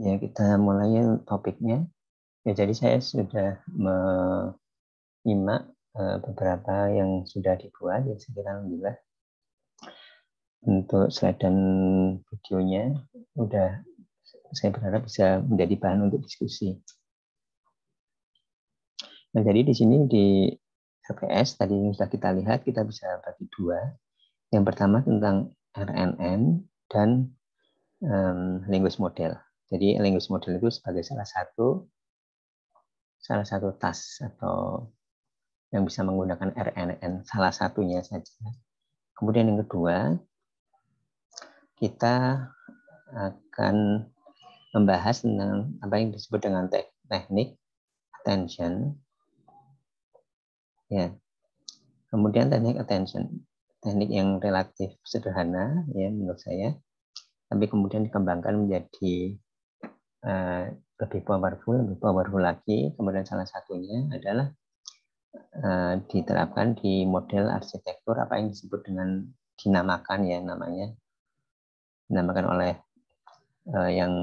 Ya, kita mulai topiknya. Ya, jadi saya sudah menyimak eh, beberapa yang sudah dibuat, ya sekitar alhamdulillah. Untuk slide dan videonya, udah saya berharap bisa menjadi bahan untuk diskusi. Nah, jadi di sini di RPS tadi yang sudah kita lihat, kita bisa bagi dua. Yang pertama tentang RNN dan um, linguist model jadi language model itu sebagai salah satu salah satu tas atau yang bisa menggunakan RNN salah satunya saja. Kemudian yang kedua, kita akan membahas tentang apa yang disebut dengan teknik attention. Ya. Kemudian teknik attention, teknik yang relatif sederhana ya menurut saya, tapi kemudian dikembangkan menjadi Eh, lebih powerful, lebih powerful lagi. Kemudian salah satunya adalah eh, diterapkan di model arsitektur apa yang disebut dengan dinamakan ya namanya, dinamakan oleh eh, yang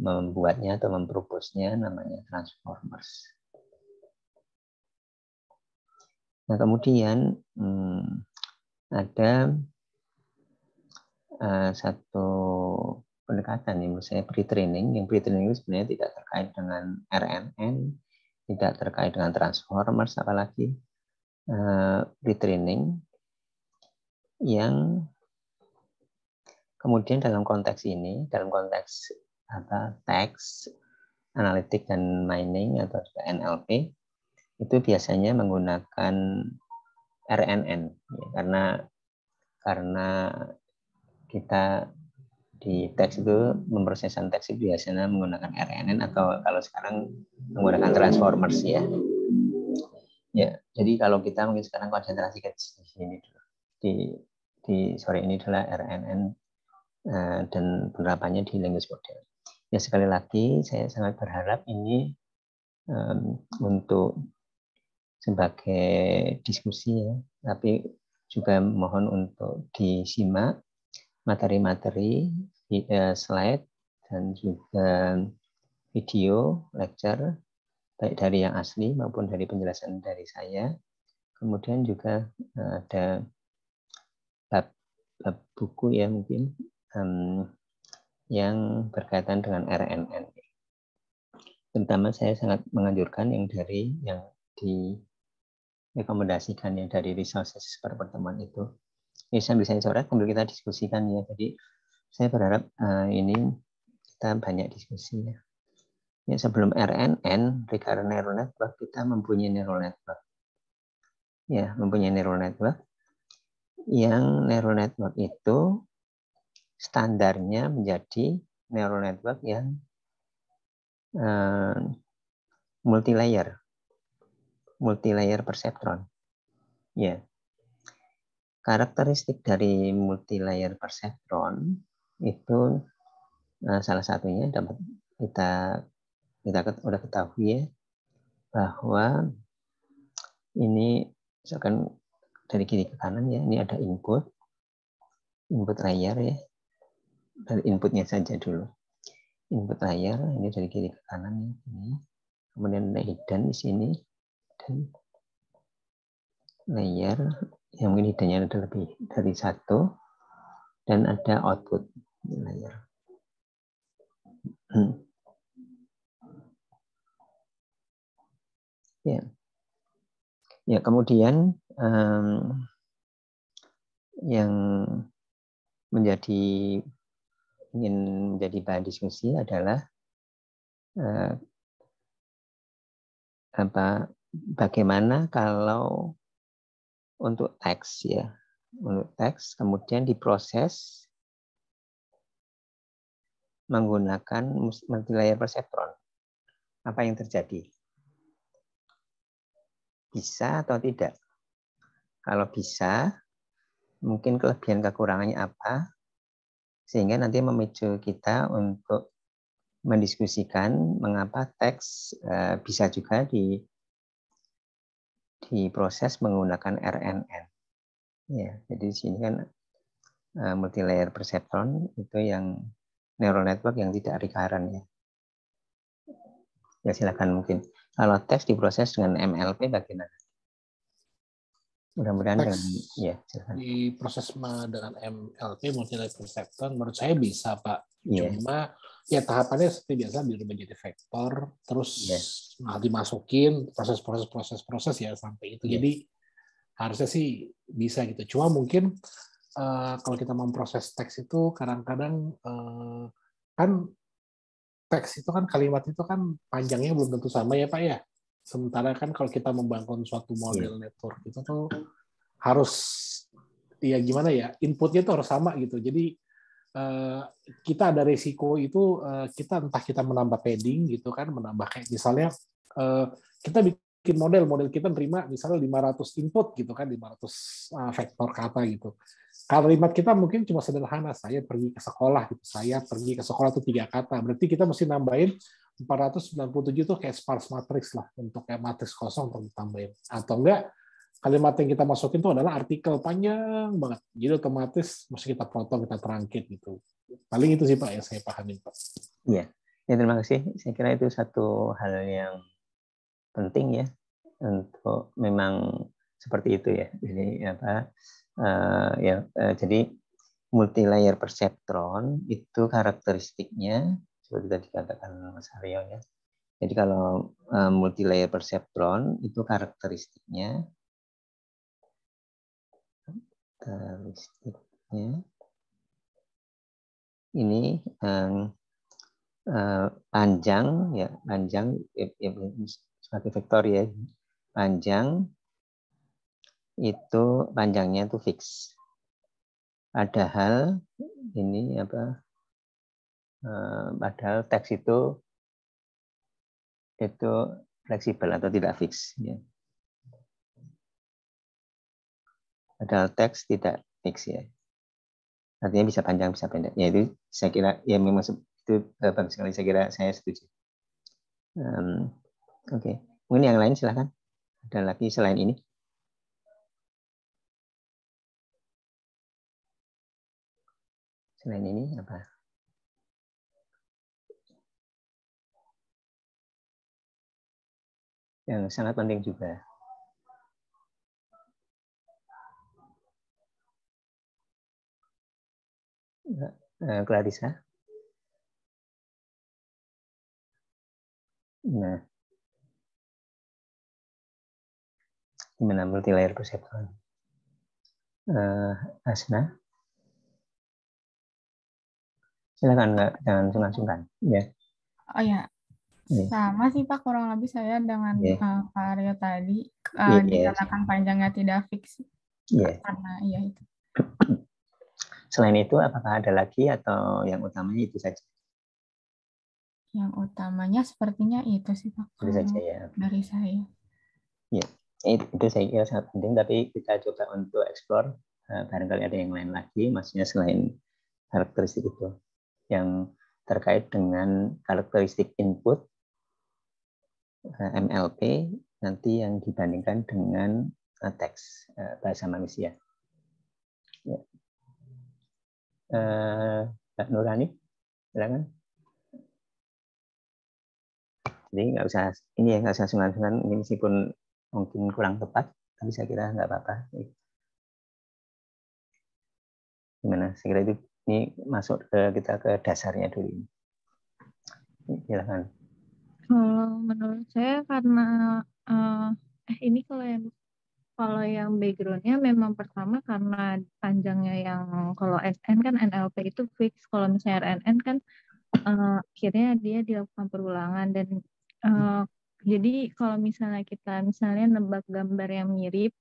membuatnya atau memproposnya namanya transformers. Nah kemudian hmm, ada satu pendekatan yang misalnya saya pre-training. Yang pre-training itu sebenarnya tidak terkait dengan RNN, tidak terkait dengan transformers, apalagi uh, pre-training yang kemudian dalam konteks ini, dalam konteks apa teks, analitik dan mining atau juga NLP itu biasanya menggunakan RNN ya, karena karena kita di teks itu memprosesan teks itu biasanya menggunakan RNN atau kalau sekarang menggunakan transformers ya. Ya, jadi kalau kita mungkin sekarang konsentrasi ke sini dulu. Di di sore ini adalah RNN uh, eh, dan penerapannya di language model. Ya sekali lagi saya sangat berharap ini um, untuk sebagai diskusi ya, tapi juga mohon untuk disimak materi-materi eh, slide dan juga video lecture baik dari yang asli maupun dari penjelasan dari saya. Kemudian juga eh, ada bab, bab buku ya mungkin um, yang berkaitan dengan RNN. Terutama saya sangat menganjurkan yang dari yang direkomendasikan yang dari resources per pertemuan itu ya bisa saya kemudian kita diskusikan ya jadi saya berharap uh, ini kita banyak diskusi ya. ya sebelum RNN recurrent neural network kita mempunyai neural network ya mempunyai neural network yang neural network itu standarnya menjadi neural network yang uh, eh, multi layer multi layer perceptron ya karakteristik dari multilayer perceptron itu nah, salah satunya dapat kita kita udah ketahui ya bahwa ini misalkan dari kiri ke kanan ya ini ada input input layer ya dari inputnya saja dulu input layer ini dari kiri ke kanan ya, ini kemudian ada hidden di sini dan layer yang mungkin hidupnya ada lebih dari satu dan ada output layer. Ya, Ya. Ya, kemudian um, yang menjadi ingin menjadi bahan diskusi adalah uh, apa bagaimana kalau untuk teks ya untuk teks kemudian diproses menggunakan multilayer perceptron apa yang terjadi bisa atau tidak kalau bisa mungkin kelebihan kekurangannya apa sehingga nanti memicu kita untuk mendiskusikan mengapa teks eh, bisa juga di diproses menggunakan RNN. Ya, jadi di sini kan eh, multilayer perceptron itu yang neural network yang tidak rekaran ya. Ya silakan mungkin. Kalau teks diproses dengan MLP bagaimana? Mudah-mudahan dengan ya silakan. Diproses dengan MLP multilayer perceptron menurut saya bisa Pak. Yeah. Cuma ya tahapannya seperti biasa biar menjadi vektor terus yes. Iya. nah, dimasukin proses proses proses proses ya sampai itu yes. Iya. jadi harusnya sih bisa gitu cuma mungkin uh, kalau kita memproses teks itu kadang-kadang uh, kan teks itu kan kalimat itu kan panjangnya belum tentu sama ya pak ya sementara kan kalau kita membangun suatu model yes. Iya. network itu tuh harus ya gimana ya inputnya tuh harus sama gitu jadi Eh, kita ada resiko itu eh, kita entah kita menambah padding gitu kan menambah kayak misalnya eh, kita bikin model model kita nerima misalnya 500 input gitu kan 500 vektor kata gitu kalimat kita mungkin cuma sederhana saya pergi ke sekolah gitu saya pergi ke sekolah itu tiga kata berarti kita mesti nambahin 497 itu kayak sparse matrix lah untuk kayak matrix kosong untuk ditambahin atau enggak kalimat yang kita masukin itu adalah artikel panjang banget. Jadi otomatis mesti kita potong, kita terangkit gitu. Paling itu sih Pak yang saya pahami Pak. Iya. Ya terima kasih. Saya kira itu satu hal yang penting ya untuk memang seperti itu ya. Jadi apa uh, ya uh, jadi multi layer perceptron itu karakteristiknya seperti tadi dikatakan Mas Aryo ya. Jadi kalau uh, eh, multi layer perceptron itu karakteristiknya data eh, listriknya ini um, uh, panjang ya panjang ya, ya, sebagai vektor ya panjang itu panjangnya itu fix padahal ini apa uh, eh, padahal teks itu itu fleksibel atau tidak fix ya Padahal teks tidak fix ya. Artinya bisa panjang, bisa pendek. Ya itu saya kira, ya memang itu eh, bagus sekali. Saya kira saya setuju. Um, Oke, okay. mungkin yang lain silahkan. Ada lagi selain ini? Selain ini apa? Yang sangat penting juga. Clarissa. Eh, nah, gimana multi layer perception? Uh, eh, Asna, silakan nggak jangan sungkan-sungkan. Ya. Oh ya, iya. sama sih Pak kurang lebih saya dengan yeah. Iya. uh, Pak Aryo tadi uh, eh, yeah, iya, dikatakan yeah. panjangnya tidak fix yeah. karena iya itu. Selain itu, apakah ada lagi atau yang utamanya itu saja? Yang utamanya sepertinya itu sih Pak. Itu saja ya. Dari saya. Ya, itu saya kira sangat penting. Tapi kita coba untuk explore eh, barangkali ada yang lain lagi, maksudnya selain karakteristik itu yang terkait dengan karakteristik input eh, MLP nanti yang dibandingkan dengan eh, teks bahasa manusia eh, Mbak Nurani, silakan. Jadi nggak usah ini ya nggak usah sungan-sungan ini meskipun mungkin kurang tepat, tapi saya kira nggak apa-apa. Gimana? Saya kira itu ini masuk ke kita ke dasarnya dulu. Silakan. Kalau menurut saya karena uh, eh ini kalau yang kalau hmm. yang backgroundnya memang pertama karena panjangnya yang kalau SN kan NLP itu fix, kalau misalnya RNN kan uh, akhirnya dia dilakukan perulangan dan uh, jadi kalau misalnya kita misalnya nebak gambar yang mirip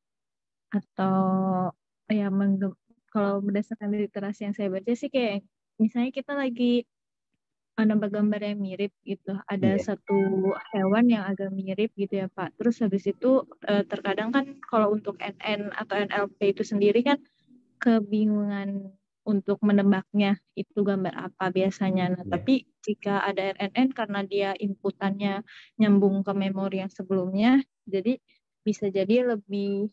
atau ya kalau berdasarkan literasi yang saya baca sih kayak misalnya kita lagi nama gambar yang mirip gitu. Ada yeah. satu hewan yang agak mirip gitu ya Pak. Terus habis itu eh, terkadang kan kalau untuk NN atau NLP itu sendiri kan kebingungan untuk menebaknya itu gambar apa biasanya. Nah, yeah. tapi jika ada NN karena dia inputannya nyambung ke memori yang sebelumnya, jadi bisa jadi lebih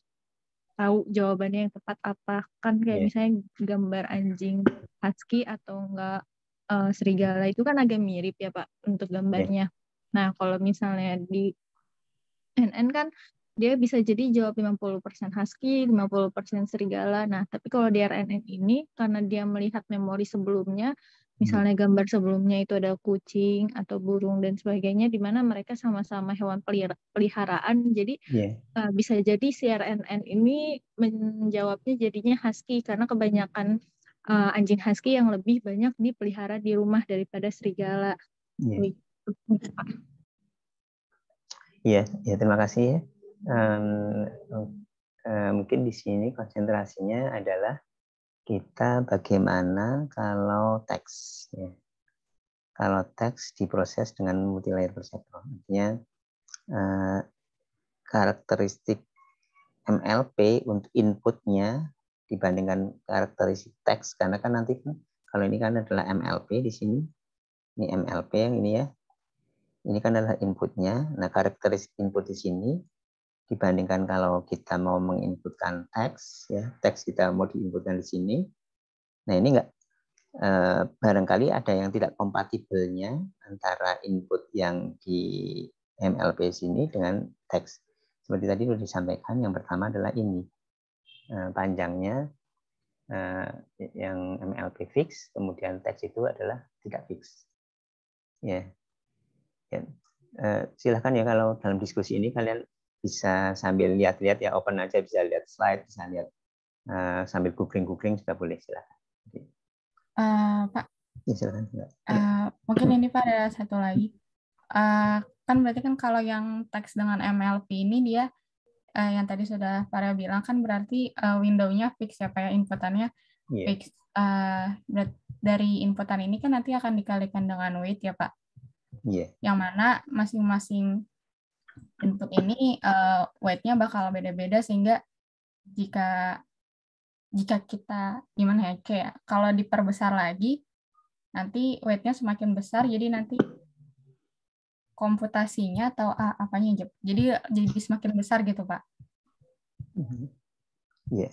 tahu jawabannya yang tepat apa kan kayak yeah. misalnya gambar anjing husky atau enggak uh, serigala itu kan agak mirip ya Pak untuk gambarnya. Yeah. Nah, kalau misalnya di NN kan dia bisa jadi jawab 50% husky, 50% serigala. Nah, tapi kalau di RNN ini karena dia melihat memori sebelumnya, hmm. misalnya gambar sebelumnya itu ada kucing atau burung dan sebagainya di mana mereka sama-sama hewan peliharaan. Jadi yeah. Iya. uh, bisa jadi si RNN ini menjawabnya jadinya husky karena kebanyakan uh, anjing husky yang lebih banyak dipelihara di rumah daripada serigala. Iya, yeah. Iya, ya terima kasih ya. Um, uh, mungkin di sini konsentrasinya adalah kita bagaimana kalau teks ya. Kalau teks diproses dengan multilayer perceptron, artinya uh, karakteristik MLP untuk inputnya dibandingkan karakteristik teks karena kan nanti kan kalau ini kan adalah MLP di sini ini MLP yang ini ya ini kan adalah inputnya nah karakteristik input di sini dibandingkan kalau kita mau menginputkan teks ya teks kita mau diinputkan di sini nah ini enggak eh, barangkali ada yang tidak kompatibelnya antara input yang di MLP sini dengan teks seperti tadi sudah disampaikan yang pertama adalah ini Eh, panjangnya eh, yang MLP fix, kemudian teks itu adalah tidak fix. Ya. ya. Eh, silahkan ya kalau dalam diskusi ini kalian bisa sambil lihat-lihat ya open aja bisa lihat slide, bisa lihat sambil googling-googling juga boleh silahkan. Uh, Pak, ya, silahkan. Uh, mungkin ini Pak ada satu lagi. Uh, kan berarti kan kalau yang teks dengan MLP ini dia uh, yang tadi sudah para bilang kan berarti uh, window-nya fix ya kayak ya, inputannya yeah. fix. Uh, dari inputan ini kan nanti akan dikalikan dengan weight ya Pak. Yeah. Yang mana masing-masing input ini uh, weightnya bakal beda-beda sehingga jika jika kita gimana ya kayak kalau diperbesar lagi nanti weightnya semakin besar jadi nanti komputasinya atau ah, apanya jadi jadi semakin besar gitu pak mhm. iya mm -hmm. yeah.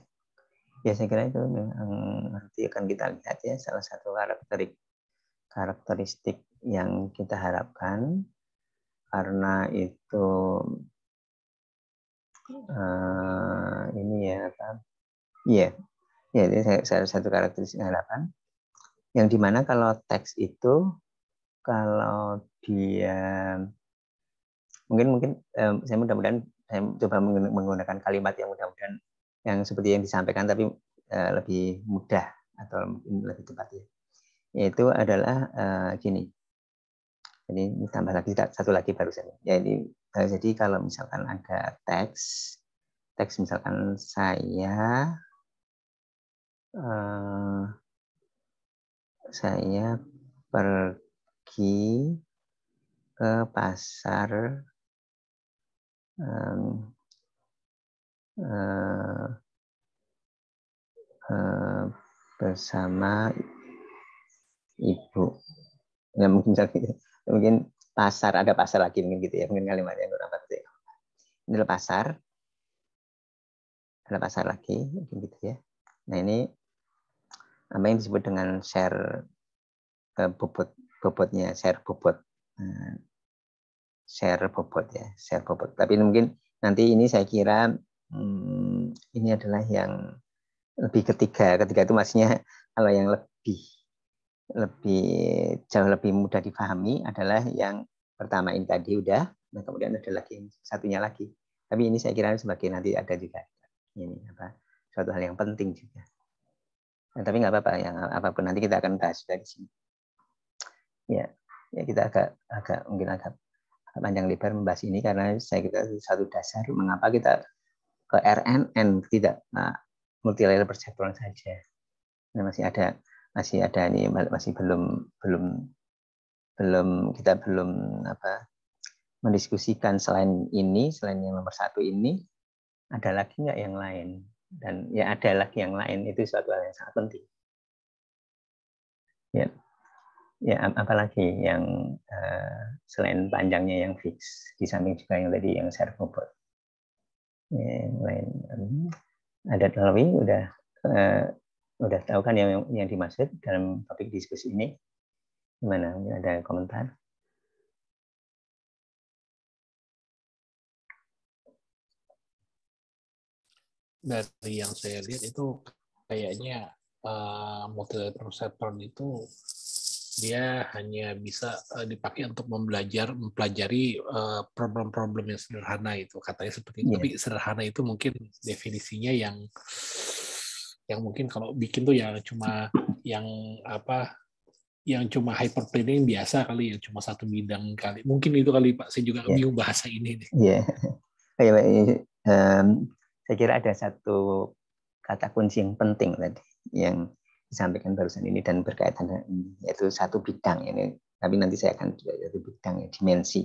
ya saya kira itu memang nanti akan kita lihat ya salah satu karakteristik karakteristik yang kita harapkan karena itu uh, ini ya apa iya ya jadi salah satu karakteristik yang harapan yang dimana kalau teks itu kalau dia mungkin mungkin um, saya mudah-mudahan saya coba menggunakan kalimat yang mudah-mudahan yang seperti yang disampaikan tapi uh, lebih mudah atau mungkin lebih tepat ya yaitu adalah uh, gini jadi ini tambah lagi satu lagi barusan jadi ya, eh, jadi kalau misalkan ada teks teks misalkan saya uh, saya pergi ke pasar um, uh, uh, bersama ibu ya mungkin ya, mungkin pasar ada pasar lagi mungkin gitu ya mungkin kalimatnya kurang tepat gitu ya. ini adalah pasar ada pasar lagi mungkin gitu ya nah ini apa yang disebut dengan share uh, bobot bobotnya share bobot nah, share bobot ya, share bobot. Tapi mungkin nanti ini saya kira hmm, ini adalah yang lebih ketiga. Ketiga itu maksudnya kalau yang lebih lebih jauh lebih mudah dipahami adalah yang pertama ini tadi udah, nah kemudian ada lagi satunya lagi. Tapi ini saya kira sebagai nanti ada juga ini apa suatu hal yang penting juga. Nah, tapi nggak apa-apa yang apapun nanti kita akan bahas dari sini. Ya, ya kita agak agak mungkin agak panjang lebar membahas ini karena saya kira satu dasar mengapa kita ke RNN tidak nah, multilayer perceptron saja. Ini masih ada masih ada ini masih belum belum belum kita belum apa mendiskusikan selain ini selain yang nomor satu ini ada lagi nggak yang lain dan ya ada lagi yang lain itu suatu hal yang sangat penting. Ya. Yeah ya apalagi yang uh, selain panjangnya yang fix di samping juga yang tadi yang servobot ya, yang lain hmm, ada terlebih udah uh, udah tahu kan yang yang dimaksud dalam topik diskusi ini gimana ada komentar dari yang saya lihat itu kayaknya uh, eh, multilateral itu dia hanya bisa eh, dipakai untuk membelajar mempelajari eh, problem-problem yang sederhana itu katanya seperti itu. Yeah. Tapi sederhana itu mungkin definisinya yang yang mungkin kalau bikin tuh yang cuma yang apa yang cuma hyperplaning biasa kali yang cuma satu bidang kali mungkin itu kali pak saya juga yeah. bahasa ini Iya, yeah. Iya, iya, iya. um, saya kira ada satu kata kunci yang penting tadi yang disampaikan barusan ini dan berkaitan dengan ini yaitu satu bidang ini tapi nanti saya akan satu bidang ya, dimensi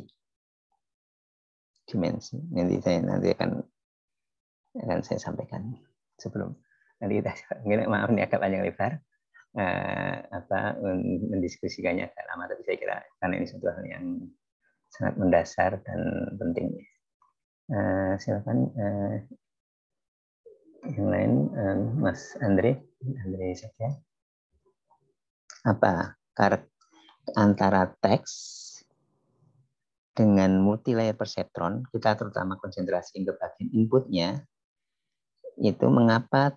dimensi nanti saya nanti akan akan saya sampaikan sebelum nanti kita maaf ini agak panjang lebar eh, apa mendiskusikannya agak lama tapi saya kira karena ini suatu hal yang sangat mendasar dan penting eh, silakan eh, yang lain Mas Andre, Andre saja Apa karakter antara teks dengan multilayer perceptron, kita terutama konsentrasi ke bagian inputnya, itu mengapa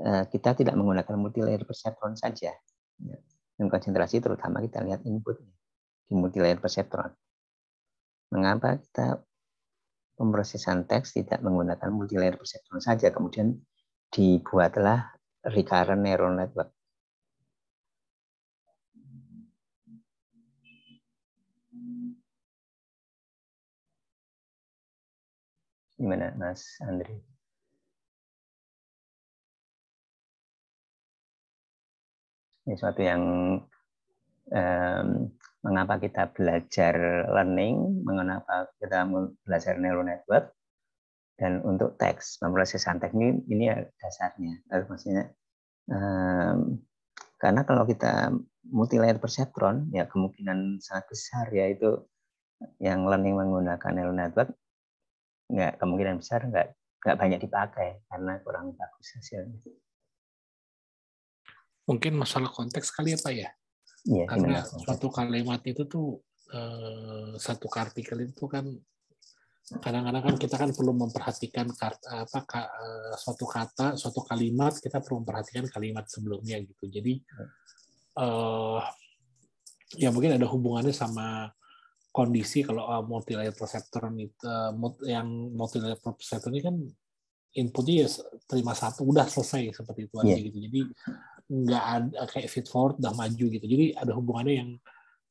eh, kita tidak menggunakan multilayer perceptron saja. Ya, dan konsentrasi terutama kita lihat input di multilayer perceptron. Mengapa kita pemrosesan teks tidak menggunakan multilayer perceptron saja, kemudian dibuatlah recurrent neural network. Gimana Mas Andri? Ini suatu yang um, mengapa kita belajar learning, mengapa kita belajar neural network, dan untuk teks pemrosesan teknik ini ya dasarnya eh, maksudnya um, karena kalau kita multi layer perceptron ya kemungkinan sangat besar ya itu yang learning menggunakan neural network nggak kemungkinan besar nggak nggak banyak dipakai karena kurang bagus hasilnya mungkin masalah konteks kali ya pak ya iya, karena satu suatu kalimat itu tuh eh, satu artikel itu kan kadang-kadang kan kita kan perlu memperhatikan kata, apa eh, suatu kata suatu kalimat kita perlu memperhatikan kalimat sebelumnya gitu jadi uh, ya mungkin ada hubungannya sama kondisi kalau uh, eh, multi layer perceptor uh, yang multi layer perceptor ini kan inputnya ya terima satu udah selesai seperti itu aja yeah. gitu jadi nggak ada kayak fit forward udah maju gitu jadi ada hubungannya yang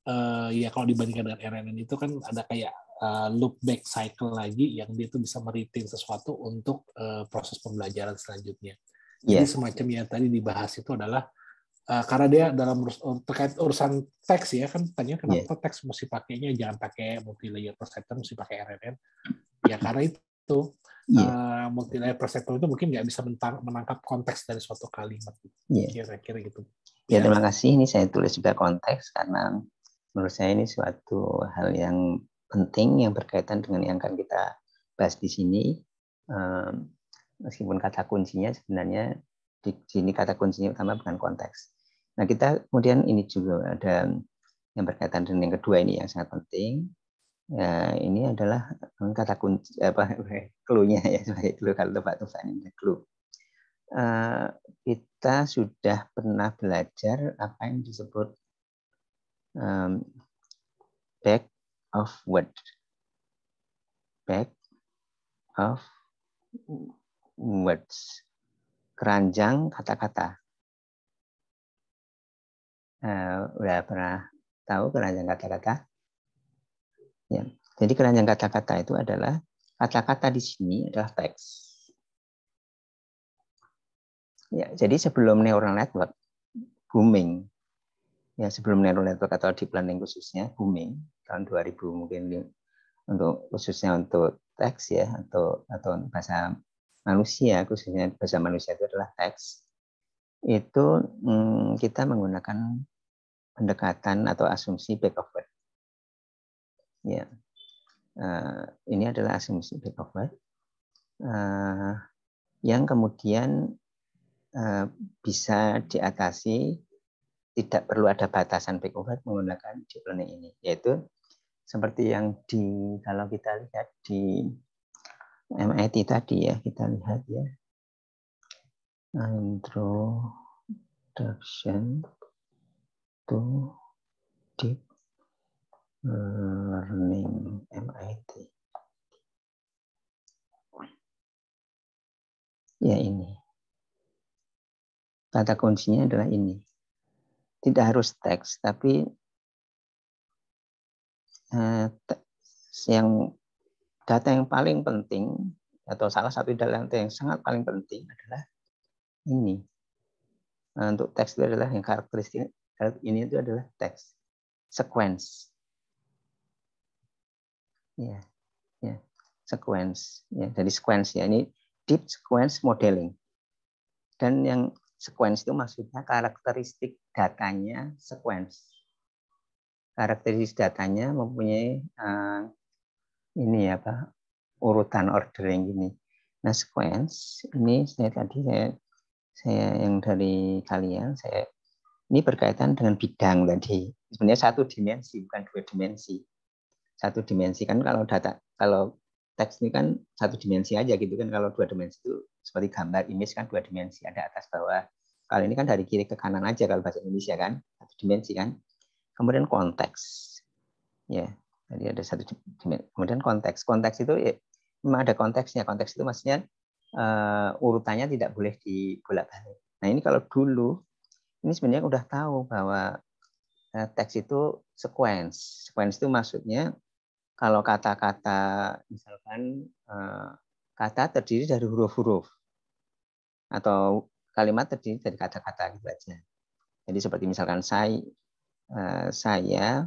uh, ya kalau dibandingkan dengan RNN itu kan ada kayak uh, loop back cycle lagi yang dia tuh bisa meriting sesuatu untuk uh, proses pembelajaran selanjutnya. Yeah. Jadi semacam yang tadi dibahas itu adalah uh, karena dia dalam urus, terkait urusan teks ya kan tanya kenapa yeah. teks mesti pakainya jangan pakai multi layer perceptor mesti pakai RNN ya karena itu yeah. Iya. uh, multi layer perceptor itu mungkin nggak bisa mentang, menangkap konteks dari suatu kalimat yeah. kira-kira gitu ya iya. terima kasih ini saya tulis juga konteks karena menurut saya ini suatu hal yang penting yang berkaitan dengan yang akan kita bahas di sini. Meskipun kata kuncinya sebenarnya di sini kata kuncinya utama bukan konteks. Nah kita kemudian ini juga ada yang berkaitan dengan yang kedua ini yang sangat penting. Ya, ini adalah kata kunci apa clue-nya ya sebagai clue kalau tempat tempat ini clue. Eh, kita sudah pernah belajar apa yang disebut um, back Upward. Back. Upwards. Keranjang kata-kata. Uh, udah pernah tahu keranjang kata-kata? Ya. Jadi keranjang kata-kata itu adalah kata-kata di sini adalah teks. Ya, jadi sebelum neural network booming, ya sebelum neural network atau deep learning khususnya booming tahun 2000 mungkin untuk khususnya untuk teks ya atau atau bahasa manusia khususnya bahasa manusia itu adalah teks itu hmm, kita menggunakan pendekatan atau asumsi backward ya uh, ini adalah asumsi backward uh, eh, yang kemudian uh, bisa diatasi tidak perlu ada batasan backover menggunakan deep learning ini, yaitu seperti yang di kalau kita lihat di MIT tadi ya, kita lihat ya. Introduction to deep learning MIT. Ya ini. Kata kuncinya adalah ini tidak harus teks tapi eh, yang data yang paling penting atau salah satu data yang sangat paling penting adalah ini nah, untuk teks itu adalah yang karakteristik ini itu adalah teks sequence ya ya sequence ya dari sequence ya ini deep sequence modeling dan yang sequence itu maksudnya karakteristik datanya sequence. Karakteristik datanya mempunyai uh, ini ya Pak, urutan ordering ini. Nah, sequence ini saya tadi saya saya yang dari kalian saya ini berkaitan dengan bidang tadi. Sebenarnya satu dimensi bukan dua dimensi. Satu dimensi kan kalau data kalau teks ini kan satu dimensi aja gitu kan kalau dua dimensi itu seperti gambar image kan dua dimensi ada atas bawah kalau ini kan dari kiri ke kanan aja kalau bahasa Indonesia kan, satu dimensi kan. Kemudian konteks. Ya, Jadi ada satu dimensi. Kemudian konteks. Konteks itu ya, memang ada konteksnya. Konteks itu maksudnya uh, urutannya tidak boleh dibolak-balik. Nah, ini kalau dulu ini sebenarnya udah tahu bahwa eh, teks itu sequence. Sequence itu maksudnya kalau kata-kata misalkan eh, kata terdiri dari huruf-huruf atau kalimat terdiri dari kata-kata gitu aja. Jadi seperti misalkan saya eh, saya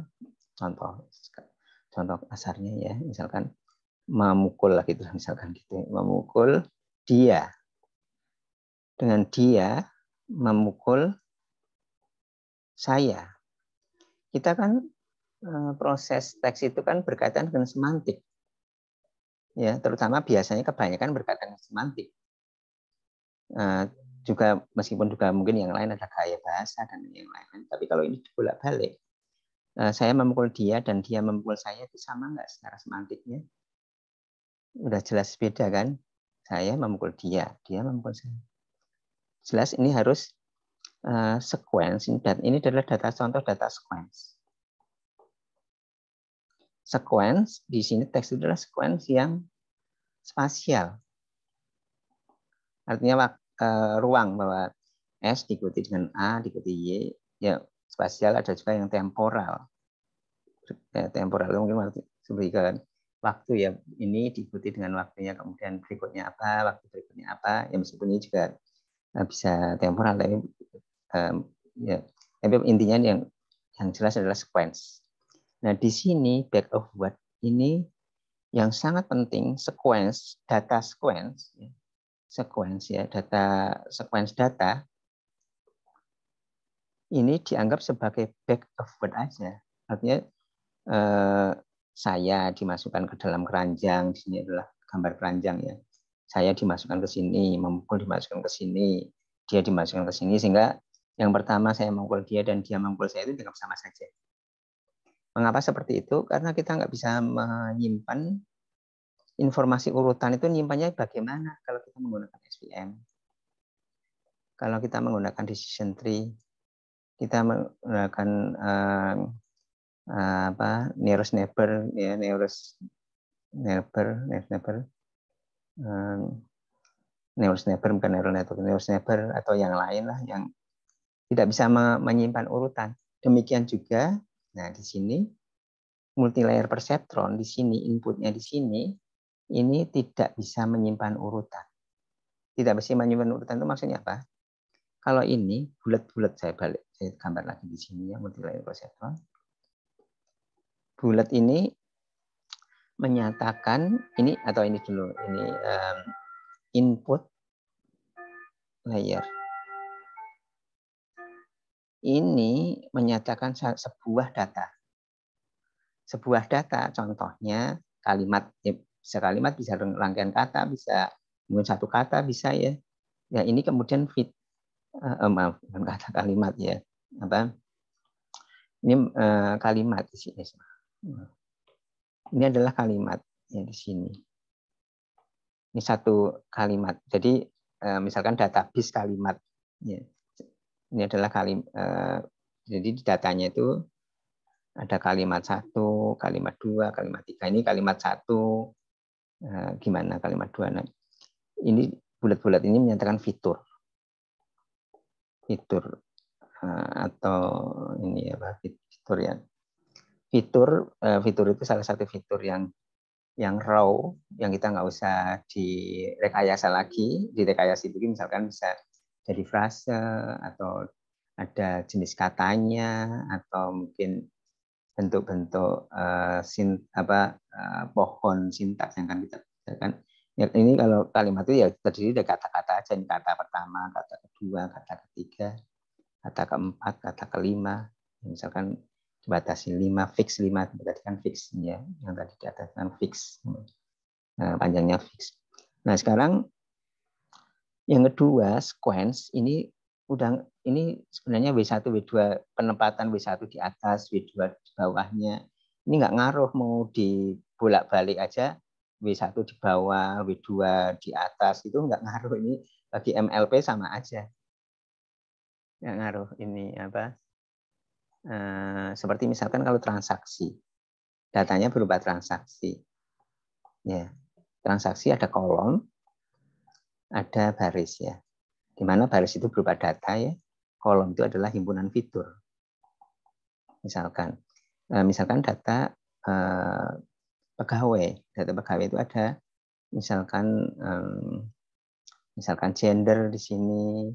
contoh contoh asarnya ya misalkan memukul lah gitu misalkan gitu ya. memukul dia dengan dia memukul saya kita kan eh, proses teks itu kan berkaitan dengan semantik ya terutama biasanya kebanyakan berkaitan dengan semantik eh, juga meskipun juga mungkin yang lain ada gaya bahasa dan yang lain tapi kalau ini bolak balik eh, saya memukul dia dan dia memukul saya itu sama nggak secara semantiknya udah jelas beda kan saya memukul dia dia memukul saya jelas ini harus uh, sequence dan ini adalah data contoh data sequence sequence di sini teks itu adalah sequence yang spasial artinya waktu uh, ruang bahwa S diikuti dengan A, diikuti Y, ya spasial ada juga yang temporal. Ya, temporal itu mungkin waktu, seperti kan waktu ya ini diikuti dengan waktunya kemudian berikutnya apa waktu berikutnya apa ya meskipun ini juga eh, bisa temporal tapi um, ya tapi intinya yang yang jelas adalah sequence nah di sini back of what ini yang sangat penting sequence data sequence ya, sequence ya, data sequence data ini dianggap sebagai back of word aja. Artinya eh, saya dimasukkan ke dalam keranjang, di sini adalah gambar keranjang ya. Saya dimasukkan ke sini, memukul dimasukkan ke sini, dia dimasukkan ke sini sehingga yang pertama saya memukul dia dan dia memukul saya itu dianggap sama saja. Mengapa seperti itu? Karena kita nggak bisa menyimpan informasi urutan itu nyimpannya bagaimana kalau kita menggunakan SVM. Kalau kita menggunakan decision tree, kita menggunakan uh, apa nearest neighbor ya nearest neighbor nearest neighbor um, nearest neighbor bukan neural network nearest neighbor atau yang lain lah yang tidak bisa menyimpan urutan demikian juga nah di sini multi layer perceptron di sini inputnya di sini ini tidak bisa menyimpan urutan. Tidak bisa menyimpan urutan itu maksudnya apa? Kalau ini bulat-bulat saya balik, saya gambar lagi di sini ya multilayer prosesor. Bulat ini menyatakan ini atau ini dulu ini um, input layer. Ini menyatakan sebuah data. Sebuah data contohnya kalimat ya, bisa kalimat, bisa rangkaian kata, bisa mungkin satu kata bisa ya. Ya ini kemudian fit uh, maaf bukan kata kalimat ya apa ini uh, kalimat di sini. Ini adalah kalimat ya di sini. Ini satu kalimat. Jadi uh, misalkan database kalimat. Ya. Ini adalah kalimat. Uh, jadi di datanya itu ada kalimat satu, kalimat dua, kalimat tiga. Ini kalimat satu, Eh, gimana kalimat dua nah, ini bulat-bulat ini menyatakan fitur fitur eh, atau ini apa fitur ya fitur eh, fitur itu salah satu fitur yang yang raw yang kita nggak usah direkayasa lagi direkayasa itu misalkan bisa jadi frase atau ada jenis katanya atau mungkin bentuk-bentuk uh, apa uh, pohon sintaks yang akan kita kan Ya, ini kalau kalimat itu ya terdiri dari kata-kata aja, ini kata pertama, kata kedua, kata ketiga, kata keempat, kata kelima. Misalkan dibatasi lima fix lima berarti kan fix ya yang tadi di atas kan fix nah, panjangnya fix nah sekarang yang kedua sequence ini udah ini sebenarnya W1 W2 penempatan W1 di atas W2 di bawahnya ini nggak ngaruh mau di bolak balik aja W1 di bawah W2 di atas itu nggak ngaruh ini bagi MLP sama aja nggak ngaruh ini apa e, seperti misalkan kalau transaksi datanya berupa transaksi ya transaksi ada kolom ada baris ya di mana baris itu berupa data ya, kolom itu adalah himpunan fitur. Misalkan, eh, misalkan data eh, pegawai, data pegawai itu ada misalkan misalkan gender di sini,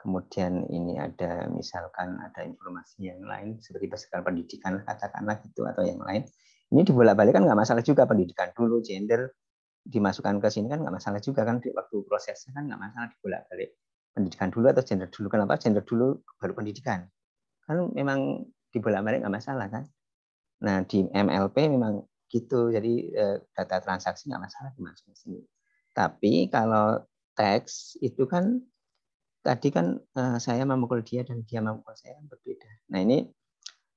kemudian ini ada misalkan ada informasi yang lain seperti persekal pendidikan katakanlah gitu atau yang lain ini dibolak-balik kan nggak masalah juga pendidikan dulu gender dimasukkan ke sini kan nggak masalah juga kan waktu prosesnya kan nggak masalah dibolak-balik pendidikan dulu atau gender dulu kenapa gender dulu baru pendidikan kan memang di bola balik nggak masalah kan nah di MLP memang gitu jadi eh, data transaksi nggak masalah dimasukkan sini tapi kalau teks itu kan tadi kan eh, saya memukul dia dan dia memukul saya kan berbeda nah ini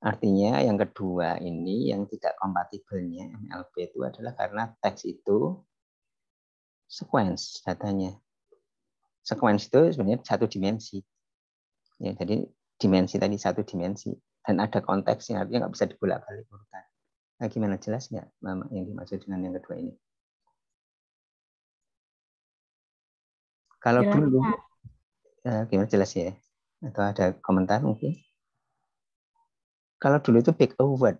Artinya yang kedua ini yang tidak kompatibelnya MLP itu adalah karena teks itu sequence datanya sekuensi itu sebenarnya satu dimensi. Ya, jadi dimensi tadi satu dimensi dan ada konteksnya artinya nggak bisa dibolak-balik urutan. Nah, gimana jelasnya Mama yang dimaksud dengan yang kedua ini? Kalau dulu, ya, gimana jelas ya? Atau ada komentar mungkin? Kalau dulu itu big over,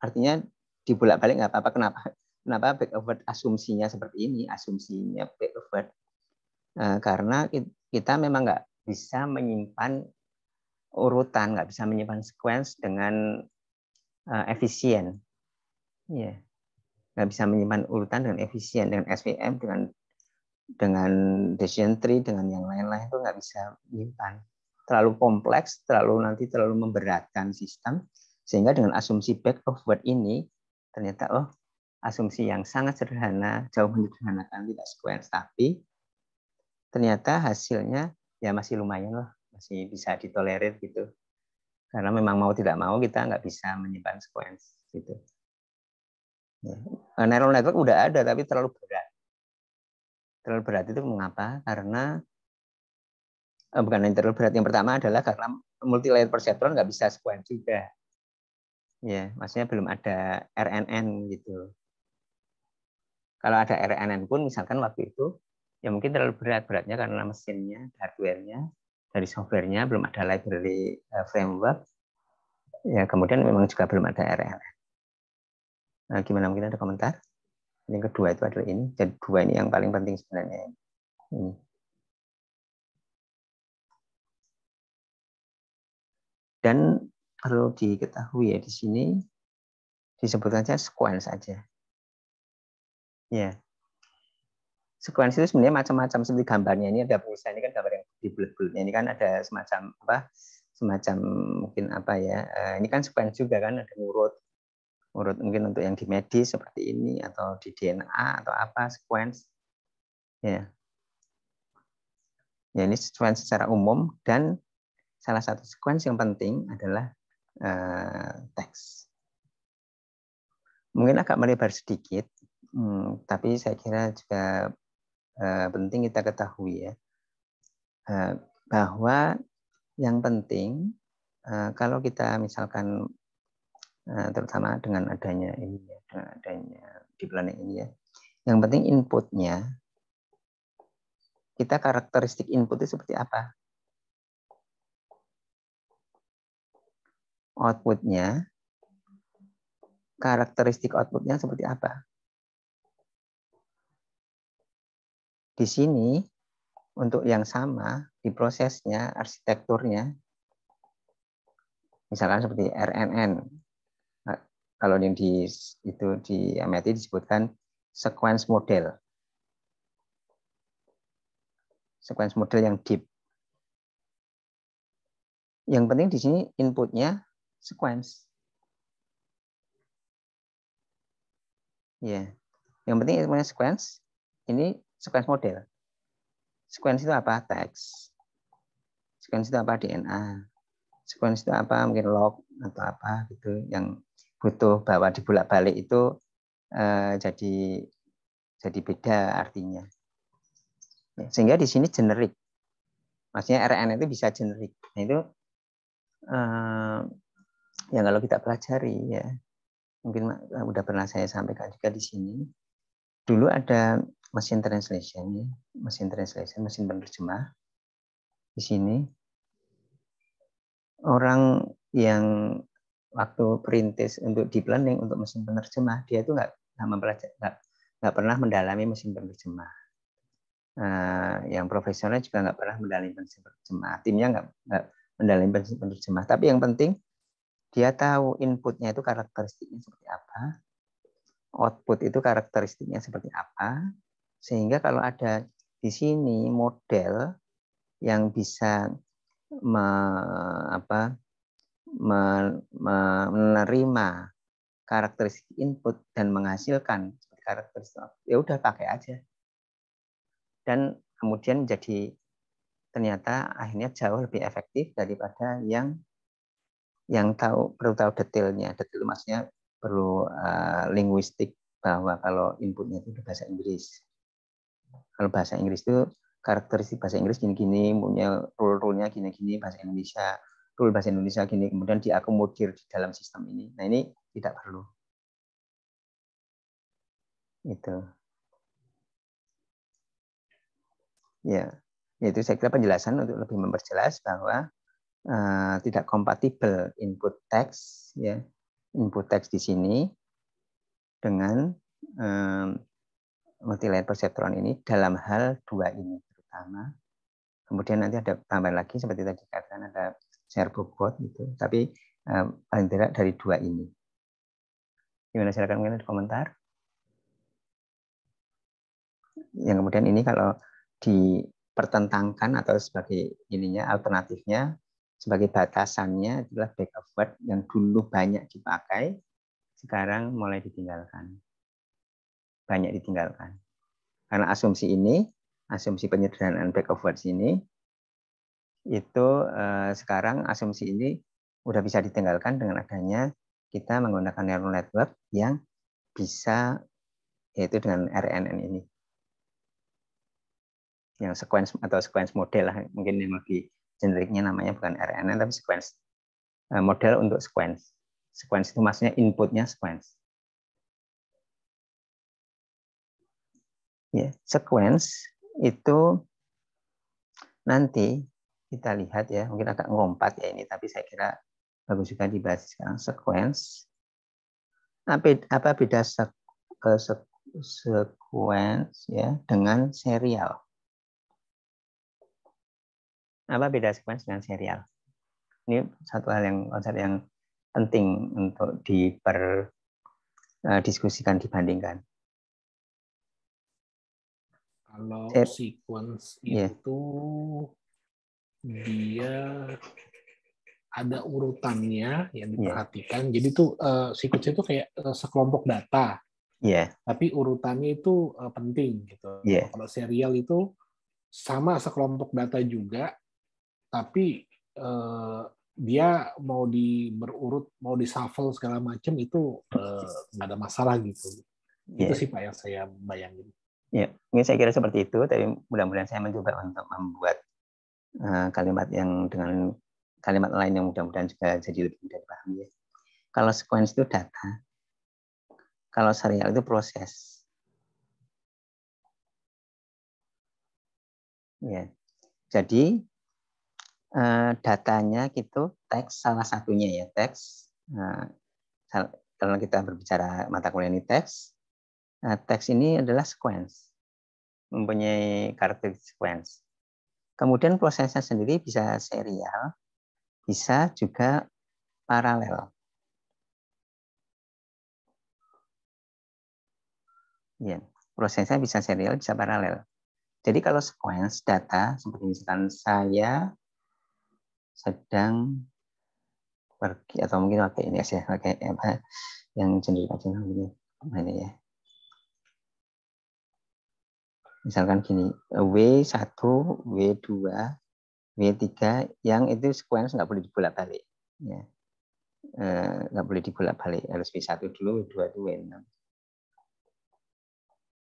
artinya dibolak-balik nggak apa-apa. Kenapa? Kenapa big over asumsinya seperti ini? Asumsinya big over Eh, karena kita memang nggak bisa menyimpan urutan, nggak bisa menyimpan sequence dengan uh, efisien. Iya, Yeah. Nggak bisa menyimpan urutan dengan efisien, dengan SVM, dengan dengan decision tree, dengan yang lain-lain itu nggak bisa menyimpan. Terlalu kompleks, terlalu nanti terlalu memberatkan sistem, sehingga dengan asumsi back of forward ini, ternyata oh asumsi yang sangat sederhana, jauh menyederhanakan tidak sequence, tapi ternyata hasilnya ya masih lumayan lah, masih bisa ditolerir gitu. Karena memang mau tidak mau kita nggak bisa menyimpan sequence gitu. Ya. Nah, neural network udah ada tapi terlalu berat. Terlalu berat itu mengapa? Karena eh, bukan yang terlalu berat yang pertama adalah karena multi layer perceptron nggak bisa sequence juga. Ya, maksudnya belum ada RNN gitu. Kalau ada RNN pun misalkan waktu itu ya mungkin terlalu berat beratnya karena mesinnya hardwarenya dari softwarenya belum ada library eh, framework ya kemudian memang juga belum ada RLN nah, gimana mungkin ada komentar yang kedua itu adalah ini jadi dua ini yang paling penting sebenarnya ini hmm. dan perlu diketahui ya di sini disebut saja sequence saja ya sekuensi itu sebenarnya macam-macam seperti gambarnya ini ada pulsa ini kan gambar yang di bulat-bulatnya ini kan ada semacam apa semacam mungkin apa ya eh, ini kan sekuensi juga kan ada urut urut mungkin untuk yang di medis seperti ini atau di DNA atau apa sequence ya ya ini sequence secara umum dan salah satu sequence yang penting adalah eh, teks mungkin agak melebar sedikit Hmm, tapi saya kira juga Eh, penting kita ketahui ya eh, bahwa yang penting eh, kalau kita misalkan terutama dengan adanya ini ya, dengan adanya di planet ini ya yang penting inputnya kita karakteristik inputnya seperti apa outputnya karakteristik outputnya seperti apa Di sini untuk yang sama di prosesnya arsitekturnya misalkan seperti RNN eh, kalau yang di itu di MIT disebutkan sequence model sequence model yang deep yang penting di sini inputnya sequence ya yang penting inputnya sequence ini sequence model. Sequence itu apa? Teks. Sequence itu apa? DNA. Sequence itu apa? Mungkin log atau apa gitu yang butuh bahwa dibolak-balik itu eh, jadi jadi beda artinya. Ya, sehingga di sini generik. Maksudnya RNA itu bisa generik. Nah, itu eh, yang kalau kita pelajari ya mungkin eh, udah pernah saya sampaikan juga di sini. Dulu ada mesin translation ya. mesin translation mesin penerjemah di sini orang yang waktu perintis untuk deep learning untuk mesin penerjemah dia itu nggak nggak nggak pernah mendalami mesin penerjemah uh, yang profesional juga nggak pernah mendalami mesin penerjemah timnya nggak nggak mendalami mesin penerjemah tapi yang penting dia tahu inputnya itu karakteristiknya seperti apa output itu karakteristiknya seperti apa sehingga kalau ada di sini model yang bisa me, apa, me, me, menerima karakteristik input dan menghasilkan karakteristik ya udah pakai aja dan kemudian jadi ternyata akhirnya jauh lebih efektif daripada yang yang tahu perlu tahu detailnya detail maksudnya perlu uh, linguistik bahwa kalau inputnya itu bahasa Inggris kalau bahasa Inggris itu karakteristik bahasa Inggris gini-gini, punya rule rule gini-gini, bahasa Indonesia, rule bahasa Indonesia gini, kemudian diakomodir di dalam sistem ini. Nah, ini tidak perlu. Itu. Ya, itu saya kira penjelasan untuk lebih memperjelas bahwa uh, tidak kompatibel input text, ya, input text di sini dengan eh, multilayer perceptron ini dalam hal dua ini terutama. Kemudian nanti ada tambahan lagi seperti tadi katakan ada bot gitu, tapi eh, paling tidak dari dua ini. Gimana silakan mungkin ada komentar. Yang kemudian ini kalau dipertentangkan atau sebagai ininya alternatifnya sebagai batasannya adalah word yang dulu banyak dipakai sekarang mulai ditinggalkan banyak ditinggalkan. Karena asumsi ini, asumsi penyederhanaan back words ini, itu eh, sekarang asumsi ini udah bisa ditinggalkan dengan adanya kita menggunakan neural network yang bisa yaitu dengan RNN ini. Yang sequence atau sequence model lah, mungkin yang lebih generiknya namanya bukan RNN tapi sequence. Eh, model untuk sequence. Sequence itu maksudnya inputnya sequence. Ya, sequence itu nanti kita lihat ya, mungkin agak ngompat ya ini, tapi saya kira bagus juga dibahas sekarang sequence. Nah, apa beda sequence ya dengan serial? Apa beda sequence dengan serial? Ini satu hal yang konsep yang penting untuk diperdiskusikan eh, dibandingkan. Kalau Set. sequence yeah. itu dia ada urutannya yang iya. diperhatikan. Yeah. Jadi tuh uh, eh, sequence itu kayak uh, sekelompok data. Yeah. Tapi urutannya itu uh, penting gitu. Yeah. Kalau serial itu sama sekelompok data juga, tapi uh, dia mau di berurut, mau di shuffle segala macam itu nggak uh, ada masalah gitu. Yeah. Itu iya. sih pak yang saya bayangin. Ya, mungkin saya kira seperti itu, tapi mudah-mudahan saya mencoba untuk membuat eh, kalimat yang dengan kalimat lain yang mudah-mudahan juga jadi lebih mudah dipahami. Ya. Kalau sequence itu data, kalau serial itu proses. Ya. Jadi eh, datanya itu teks salah satunya ya, teks. Uh, kalau kita berbicara mata kuliah ini teks, Nah, teks ini adalah sequence, mempunyai karakter sequence. Kemudian prosesnya sendiri bisa serial, bisa juga paralel. Ya, prosesnya bisa serial, bisa paralel. Jadi kalau sequence data, seperti misalkan saya sedang pergi atau mungkin pakai ini ya, pakai apa yang cenderung aja ini ya. Misalkan gini, W1, W2, W3 yang itu sequence nggak boleh dibolak-balik. Ya. Eh, nggak boleh dibolak-balik. Harus W1 dulu, W2 itu W6.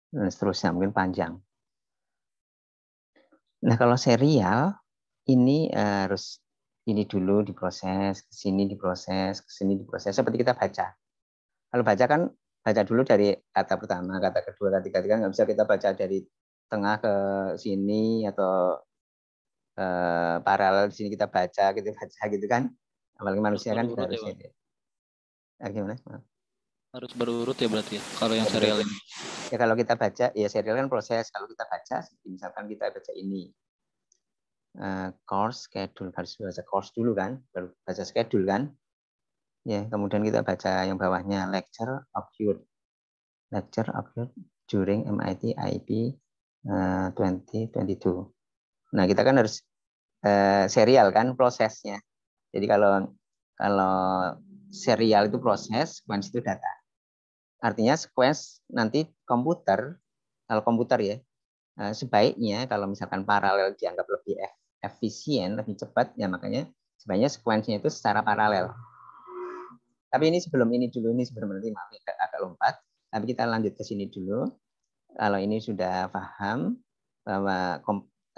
Dan seterusnya, mungkin panjang. Nah, kalau serial, ini harus ini dulu diproses, ke sini diproses, ke sini diproses seperti kita baca. Kalau baca kan baca dulu dari kata pertama, kata kedua, kata ketiga nggak bisa kita baca dari tengah ke sini atau uh, paralel di sini kita baca kita baca gitu kan apalagi manusia kan berurut harus ya, ya, gimana harus berurut ya berarti ya, kalau yang serial ini ya kalau kita baca ya serial kan proses kalau kita baca misalkan kita baca ini uh, course schedule harus baca course dulu kan baru baca schedule kan ya kemudian kita baca yang bawahnya lecture occurred lecture occurred during MIT ip 2022. Eh, nah, kita kan harus uh, serial kan prosesnya. Jadi kalau kalau serial itu proses, sequence itu data. Artinya sequence nanti komputer, kalau komputer ya, uh, sebaiknya kalau misalkan paralel dianggap lebih efisien, lebih cepat, ya makanya sebaiknya sequence-nya itu secara paralel. Tapi ini sebelum ini dulu, ini sebelum nanti maaf agak, agak lompat. Tapi kita lanjut ke sini dulu kalau ini sudah paham bahwa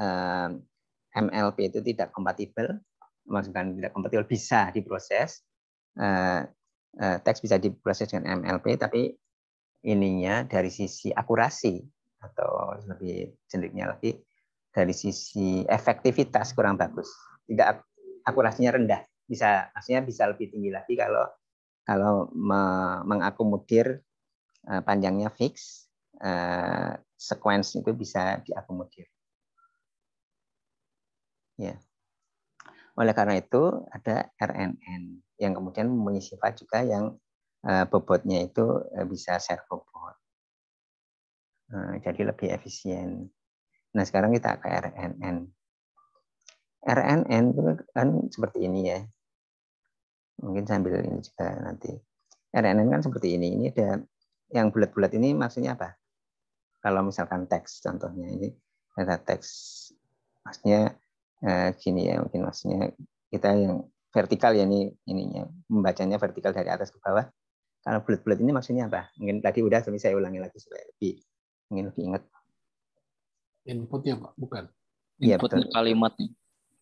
eh, MLP itu tidak kompatibel, maksudkan tidak kompatibel bisa diproses, eh, eh, teks bisa diproses dengan MLP, tapi ininya dari sisi akurasi atau lebih jeniknya lagi dari sisi efektivitas kurang bagus, tidak akurasinya rendah, bisa maksudnya bisa lebih tinggi lagi kalau kalau mengakomodir eh, panjangnya fix uh, sequence itu bisa diakomodir. Ya. Oleh karena itu ada RNN yang kemudian mempunyai sifat juga yang uh, bobotnya itu eh, bisa bisa bobot. Uh, jadi lebih efisien. Nah, sekarang kita ke RNN. RNN itu kan seperti ini ya. Mungkin sambil ini juga nanti. RNN kan seperti ini. Ini ada yang bulat-bulat ini maksudnya apa? kalau misalkan teks contohnya ini ada teks maksudnya eh, gini ya mungkin maksudnya kita yang vertikal ya ini ininya membacanya vertikal dari atas ke bawah kalau bulat-bulat ini maksudnya apa mungkin tadi udah tapi saya ulangi lagi supaya lebih ingin lebih ingat inputnya pak bukan iya, Input betul. nih. ya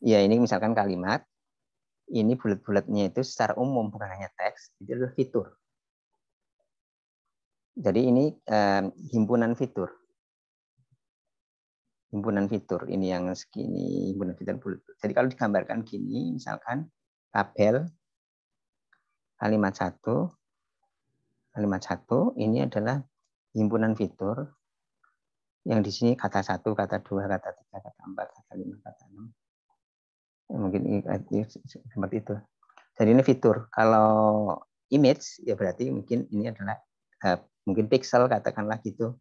iya, ini misalkan kalimat ini bulat-bulatnya itu secara umum bukan hanya teks itu adalah fitur jadi ini eh, himpunan fitur. Himpunan fitur ini yang segini himpunan fitur Bluetooth. Jadi kalau digambarkan gini, misalkan tabel kalimat satu, kalimat satu ini adalah himpunan fitur yang di sini kata satu, kata dua, kata tiga, kata empat, kata lima, kata enam. Ya, mungkin mungkin seperti itu. Jadi ini fitur. Kalau image ya berarti mungkin ini adalah eh, mungkin pixel katakanlah gitu.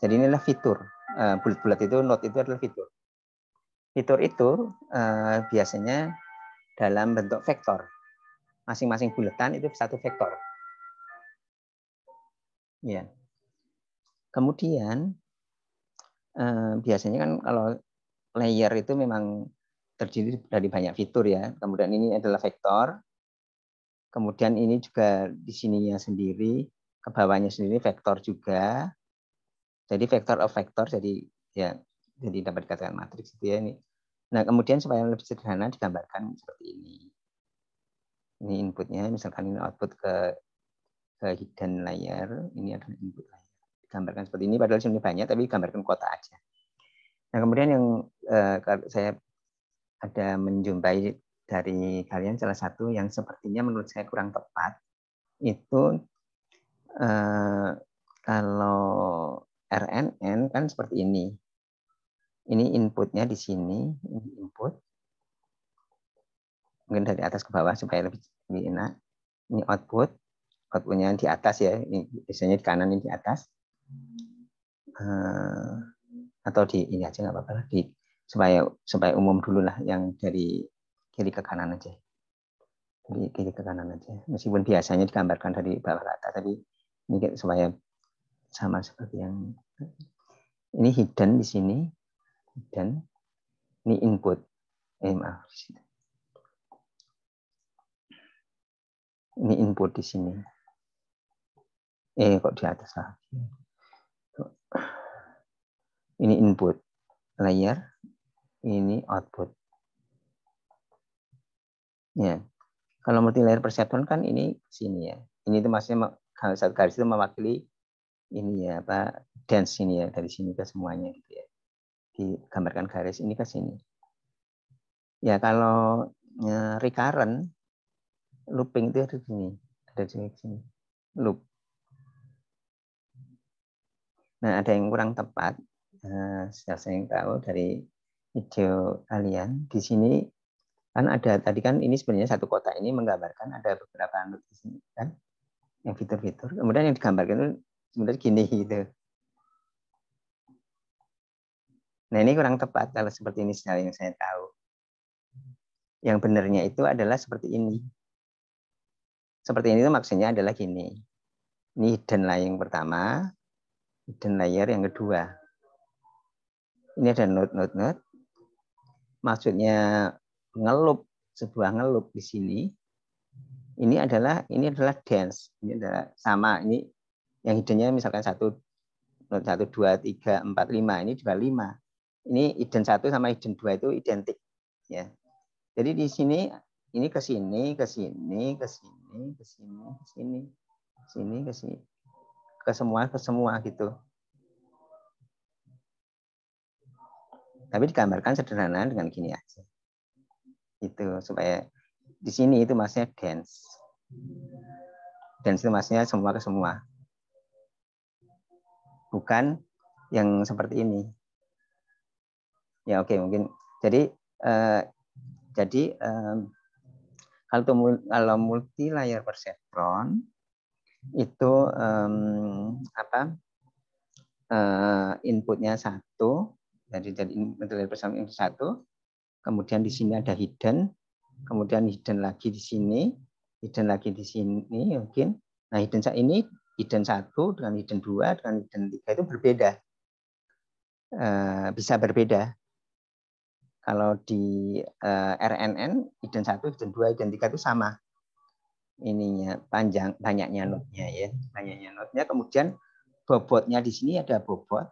Jadi inilah fitur eh, bulat-bulat itu note itu adalah fitur. Fitur itu eh, biasanya dalam bentuk vektor. Masing-masing bulatan itu satu vektor. Ya. Kemudian eh, biasanya kan kalau layer itu memang terdiri dari banyak fitur ya. Kemudian ini adalah vektor. Kemudian ini juga di sininya sendiri ke bawahnya sendiri vektor juga. Jadi vektor of vektor jadi ya jadi dapat dikatakan matriks itu ya ini. Nah, kemudian supaya lebih sederhana digambarkan seperti ini. Ini inputnya, misalkan ini output ke, ke hidden layer, ini adalah input layer. Digambarkan seperti ini, padahal sebenarnya banyak, tapi gambarkan kota aja. Nah, kemudian yang eh, saya ada menjumpai dari kalian salah satu yang sepertinya menurut saya kurang tepat, itu Eh, kalau RNN kan seperti ini. Ini inputnya di sini, ini input. Mungkin dari atas ke bawah supaya lebih, lebih enak. Ini output, outputnya di atas ya, ini, biasanya di kanan ini di atas. Uh, atau di ini aja nggak apa-apa lah, di supaya supaya umum dulu lah yang dari kiri ke kanan aja. Dari kiri ke kanan aja. Meskipun biasanya digambarkan dari bawah ke atas, tapi ini supaya sama seperti yang ini hidden di sini hidden ini input eh, maaf ini input di sini eh kok di atas lagi ini input layer ini output ya kalau multi layer persatuan kan ini sini ya ini itu maksudnya kalau satu garis itu mewakili ini ya apa dance ini ya dari sini ke semuanya gitu ya digambarkan garis ini ke sini ya kalau ya, recurrent looping itu ada di sini ada di sini loop nah ada yang kurang tepat uh, saya yang tahu dari video kalian di sini kan ada tadi kan ini sebenarnya satu kota ini menggambarkan ada beberapa anut di sini kan yang fitur-fitur kemudian yang digambarkan itu sebenarnya gini gitu nah ini kurang tepat kalau seperti ini sebenarnya yang saya tahu yang benarnya itu adalah seperti ini seperti ini itu maksudnya adalah gini ini hidden layer yang pertama hidden layer yang kedua ini ada node node node maksudnya ngelup sebuah ngelup di sini ini adalah ini adalah dance ini adalah sama ini yang idenya misalkan satu satu dua tiga empat lima ini juga lima ini iden satu sama iden dua itu identik ya jadi di sini ini ke sini ke sini ke sini ke sini ke sini ke sini ke sini ke semua ke semua gitu tapi digambarkan sederhana dengan gini aja itu supaya di sini itu maksudnya dance. Dance itu maksudnya semua ke semua. Bukan yang seperti ini. Ya oke okay, mungkin. Jadi eh, jadi eh, kalau kalau multi layer perceptron itu eh, apa? Eh, inputnya satu, jadi jadi multi layer perceptron satu. Kemudian di sini ada hidden, kemudian hidden lagi di sini, hidden lagi di sini mungkin. Nah, hidden saat ini hidden satu dengan hidden dua dengan hidden tiga itu berbeda. Eh, bisa berbeda. Kalau di eh, RNN hidden satu, hidden dua, hidden tiga itu sama ininya panjang banyaknya notnya ya banyaknya notnya kemudian bobotnya di sini ada bobot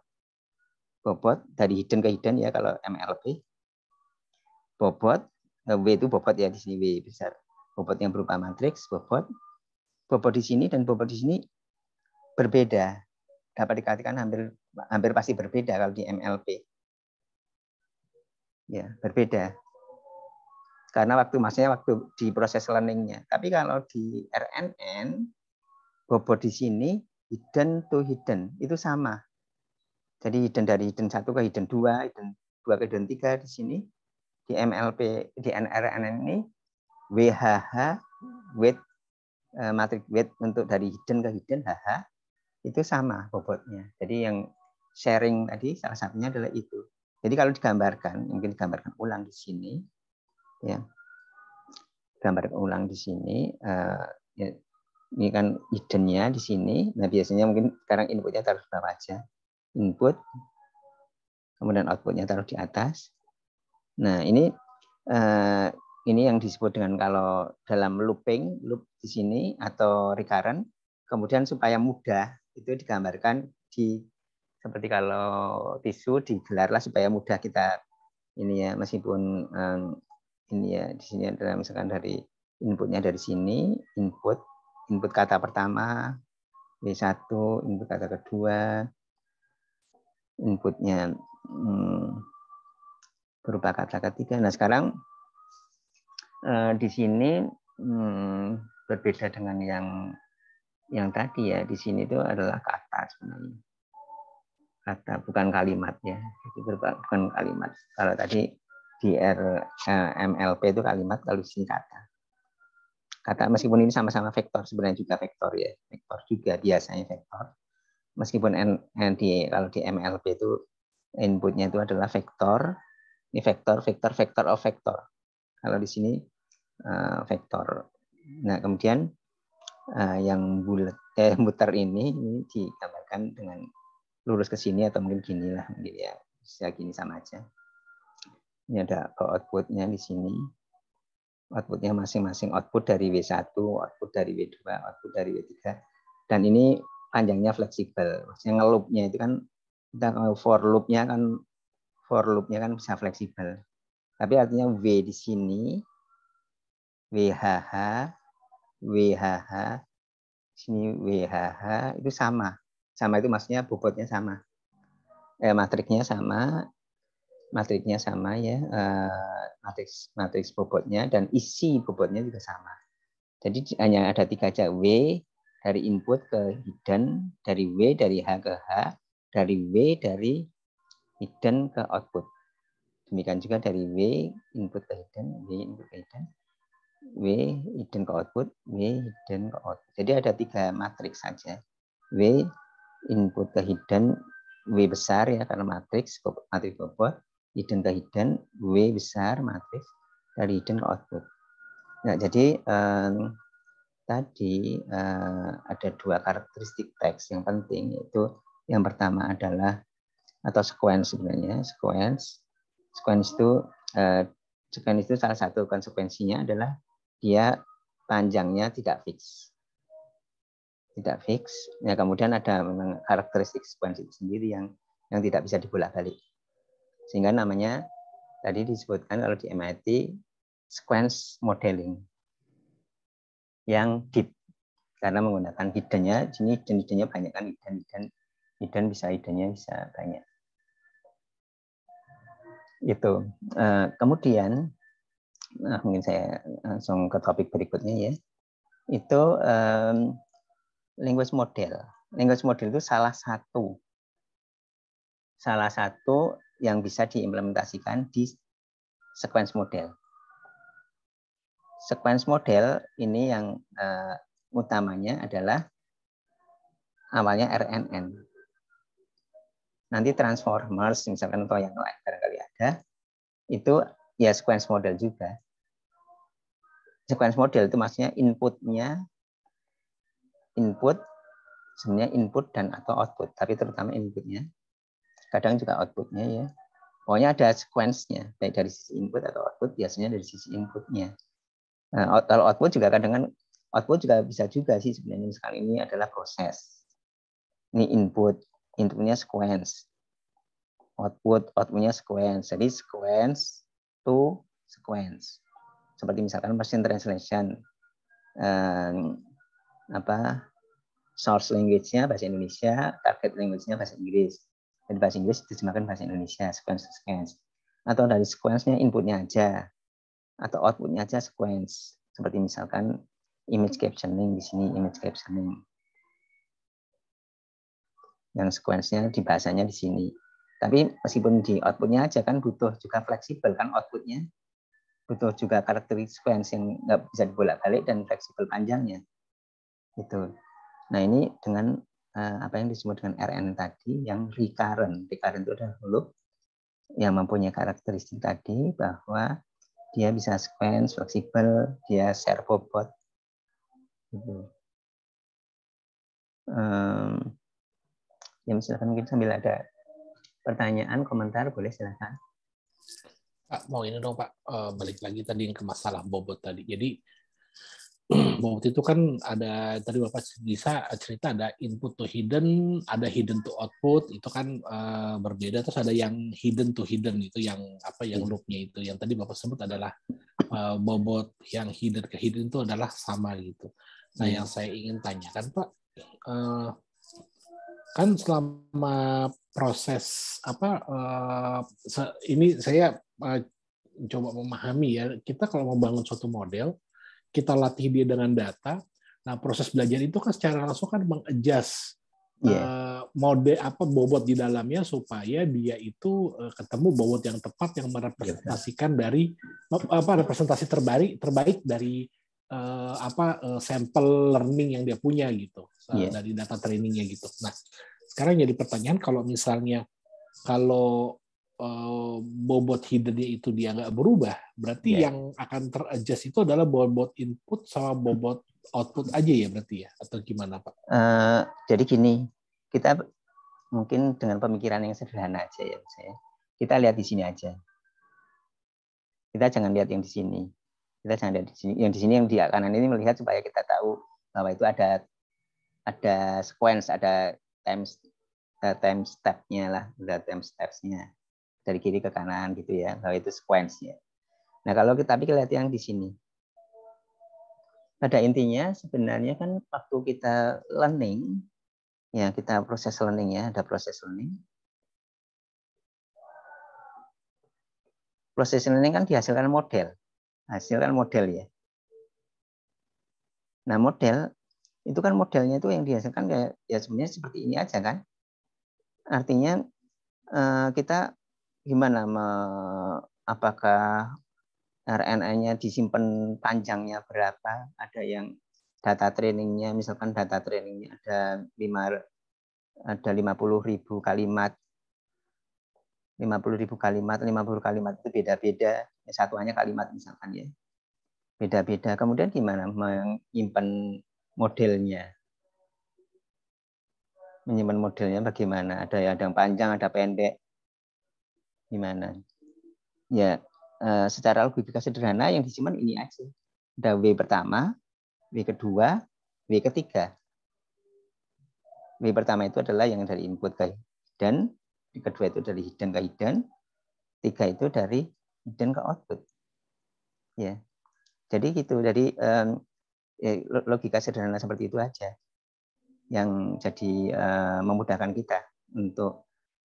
bobot dari hidden ke hidden ya kalau MLP bobot Nah, w itu bobot ya di sini W besar. Bobot yang berupa matriks, bobot. Bobot di sini dan bobot di sini berbeda. Dapat dikatakan hampir hampir pasti berbeda kalau di MLP. Ya, berbeda. Karena waktu maksudnya waktu di proses learningnya. Tapi kalau di RNN bobot di sini hidden to hidden itu sama. Jadi hidden dari hidden satu ke hidden dua, hidden dua ke hidden tiga di sini di MLP di NRNN ini WHH weight matrik weight untuk dari hidden ke hidden HH itu sama bobotnya. Jadi yang sharing tadi salah satunya adalah itu. Jadi kalau digambarkan, mungkin digambarkan ulang di sini, ya, gambarkan ulang di sini. Uh, ya, ini kan hiddennya di sini. Nah biasanya mungkin sekarang inputnya taruh di bawah aja. Input, kemudian outputnya taruh di atas. Nah, ini uh, ini yang disebut dengan kalau dalam looping, loop di sini atau recurrent, kemudian supaya mudah itu digambarkan di seperti kalau tisu digelarlah supaya mudah kita ini ya meskipun um, ini ya di sini ada misalkan dari inputnya dari sini input input kata pertama B1 input kata kedua inputnya hmm, berupa kata ketiga. Nah sekarang eh, di sini hmm, berbeda dengan yang yang tadi ya di sini itu adalah kata sebenarnya kata bukan kalimat ya jadi berupa, bukan kalimat kalau tadi di R, eh, MLP itu kalimat kalau di sini kata kata meskipun ini sama-sama vektor sebenarnya juga vektor ya vektor juga biasanya vektor meskipun N, di kalau di MLP itu inputnya itu adalah vektor ini vektor, vektor, vektor of oh, vektor. Kalau di sini uh, vektor. Nah, kemudian uh, yang bulat eh butar ini ini digambarkan dengan lurus ke sini atau mungkin gini lah mungkin ya bisa gini sama aja ini ada outputnya di sini outputnya masing-masing output dari W1 output dari W2 output dari W3 dan ini panjangnya fleksibel maksudnya ngelupnya itu kan kita for loopnya kan for loop-nya kan bisa fleksibel. Tapi artinya W di sini, WHH, WHH, sini WHH itu sama. Sama itu maksudnya bobotnya sama. Eh, matriknya sama, matriknya sama ya, eh, matriks matriks bobotnya dan isi bobotnya juga sama. Jadi hanya ada tiga aja W dari input ke hidden, dari W dari H ke H, dari W dari hidden ke output. Demikian juga dari W input ke hidden, W input ke hidden, W hidden ke output, W hidden ke output. Jadi ada tiga matriks saja. W input ke hidden, W besar ya karena matriks, matriks bobot, hidden ke hidden, W besar matriks dari hidden ke output. Nah, jadi um, tadi uh, ada dua karakteristik teks yang penting yaitu yang pertama adalah atau sequence sebenarnya sequence sequence itu eh, sequence itu salah satu konsekuensinya adalah dia panjangnya tidak fix tidak fix ya kemudian ada memang karakteristik sequence itu sendiri yang yang tidak bisa dibolak balik sehingga namanya tadi disebutkan kalau di MIT sequence modeling yang deep karena menggunakan hiddennya sini hidden hiddennya banyak kan hidden hidden hidden bisa hiddennya bisa banyak itu. Eh, kemudian, nah mungkin saya langsung ke topik berikutnya ya. Itu um, model. linguist model itu salah satu salah satu yang bisa diimplementasikan di sequence model. Sequence model ini yang uh, utamanya adalah awalnya RNN, nanti Transformers misalkan atau yang lain barangkali ada itu ya sequence model juga sequence model itu maksudnya inputnya input sebenarnya input dan atau output tapi terutama inputnya kadang juga outputnya ya pokoknya ada sequence-nya baik dari sisi input atau output biasanya dari sisi inputnya nah, kalau output juga kadang kan output juga bisa juga sih sebenarnya misalkan ini adalah proses ini input inputnya sequence. Output outputnya sequence. Jadi sequence to sequence. Seperti misalkan machine translation. Um, apa source language-nya bahasa Indonesia, target language-nya bahasa Inggris. Jadi bahasa Inggris diterjemahkan bahasa Indonesia, sequence to sequence. Atau dari sequence-nya inputnya aja. Atau outputnya aja sequence. Seperti misalkan image captioning di sini, image captioning yang sekuensinya di bahasanya di sini. Tapi meskipun di outputnya aja kan butuh juga fleksibel kan outputnya, butuh juga karakteristik sequence yang nggak bisa dibolak-balik dan fleksibel panjangnya. Itu. Nah ini dengan eh, apa yang disebut dengan RN tadi yang recurrent. Recurrent itu adalah loop yang mempunyai karakteristik tadi bahwa dia bisa sequence, fleksibel, dia servo bot. Gitu ya silakan mungkin sambil ada pertanyaan komentar boleh silakan Pak mau ini dong Pak eh, balik lagi tadi yang ke masalah bobot tadi jadi bobot itu kan ada tadi Bapak bisa cerita ada input to hidden, ada hidden to output itu kan eh, berbeda terus ada yang hidden to hidden itu yang apa yang hmm. loopnya itu yang tadi Bapak sebut adalah eh, bobot yang hidden ke hidden itu adalah sama gitu. Nah hmm. yang saya ingin tanyakan Pak kan selama proses apa eh, ini saya eh, coba memahami ya kita kalau mau bangun suatu model kita latih dia dengan data nah proses belajar itu kan secara langsung kan mengadjust yeah. Iya. mode apa bobot di dalamnya supaya dia itu eh, ketemu bobot yang tepat yang iya. merepresentasikan dari apa representasi terbaik terbaik dari uh, apa uh, sampel learning yang dia punya gitu uh, eh, yeah. dari data trainingnya gitu. Nah sekarang jadi pertanyaan kalau misalnya kalau bobot hiddennya itu dia nggak berubah, berarti yeah. yang akan teradjust itu adalah bobot input sama bobot output aja ya berarti ya atau gimana pak? Uh, jadi gini kita mungkin dengan pemikiran yang sederhana aja ya Kita lihat di sini aja. Kita jangan lihat yang di sini kita jangan lihat di sini yang di sini yang di kanan ini melihat supaya kita tahu bahwa itu ada ada sequence ada time ada eh, time step-nya lah ada time stepsnya dari kiri ke kanan gitu ya bahwa itu sequence-nya nah kalau kita tapi lihat yang di sini pada intinya sebenarnya kan waktu kita learning ya kita proses learning ya ada proses learning proses learning kan dihasilkan model Hasil kan model ya. Nah model itu kan modelnya itu yang dihasilkan kayak ya sebenarnya seperti ini aja kan. Artinya eh, kita gimana me, apakah RNA-nya disimpan panjangnya berapa? Ada yang data trainingnya misalkan data trainingnya ada lima ada 50 ribu kalimat 50 ribu kalimat, 50 kalimat itu beda-beda. Ya, satuannya kalimat misalkan ya. Beda-beda. Kemudian gimana menyimpan modelnya? Menyimpan modelnya bagaimana? Ada yang panjang, ada pendek. Gimana? Ya, eh, secara logika sederhana yang disimpan ini aja. Ada W pertama, W kedua, W ketiga. W pertama itu adalah yang dari input Dan kedua itu dari hidden ke hidden, tiga itu dari hidden ke output. Ya, jadi gitu. Jadi um, logika sederhana seperti itu aja yang jadi uh, memudahkan kita untuk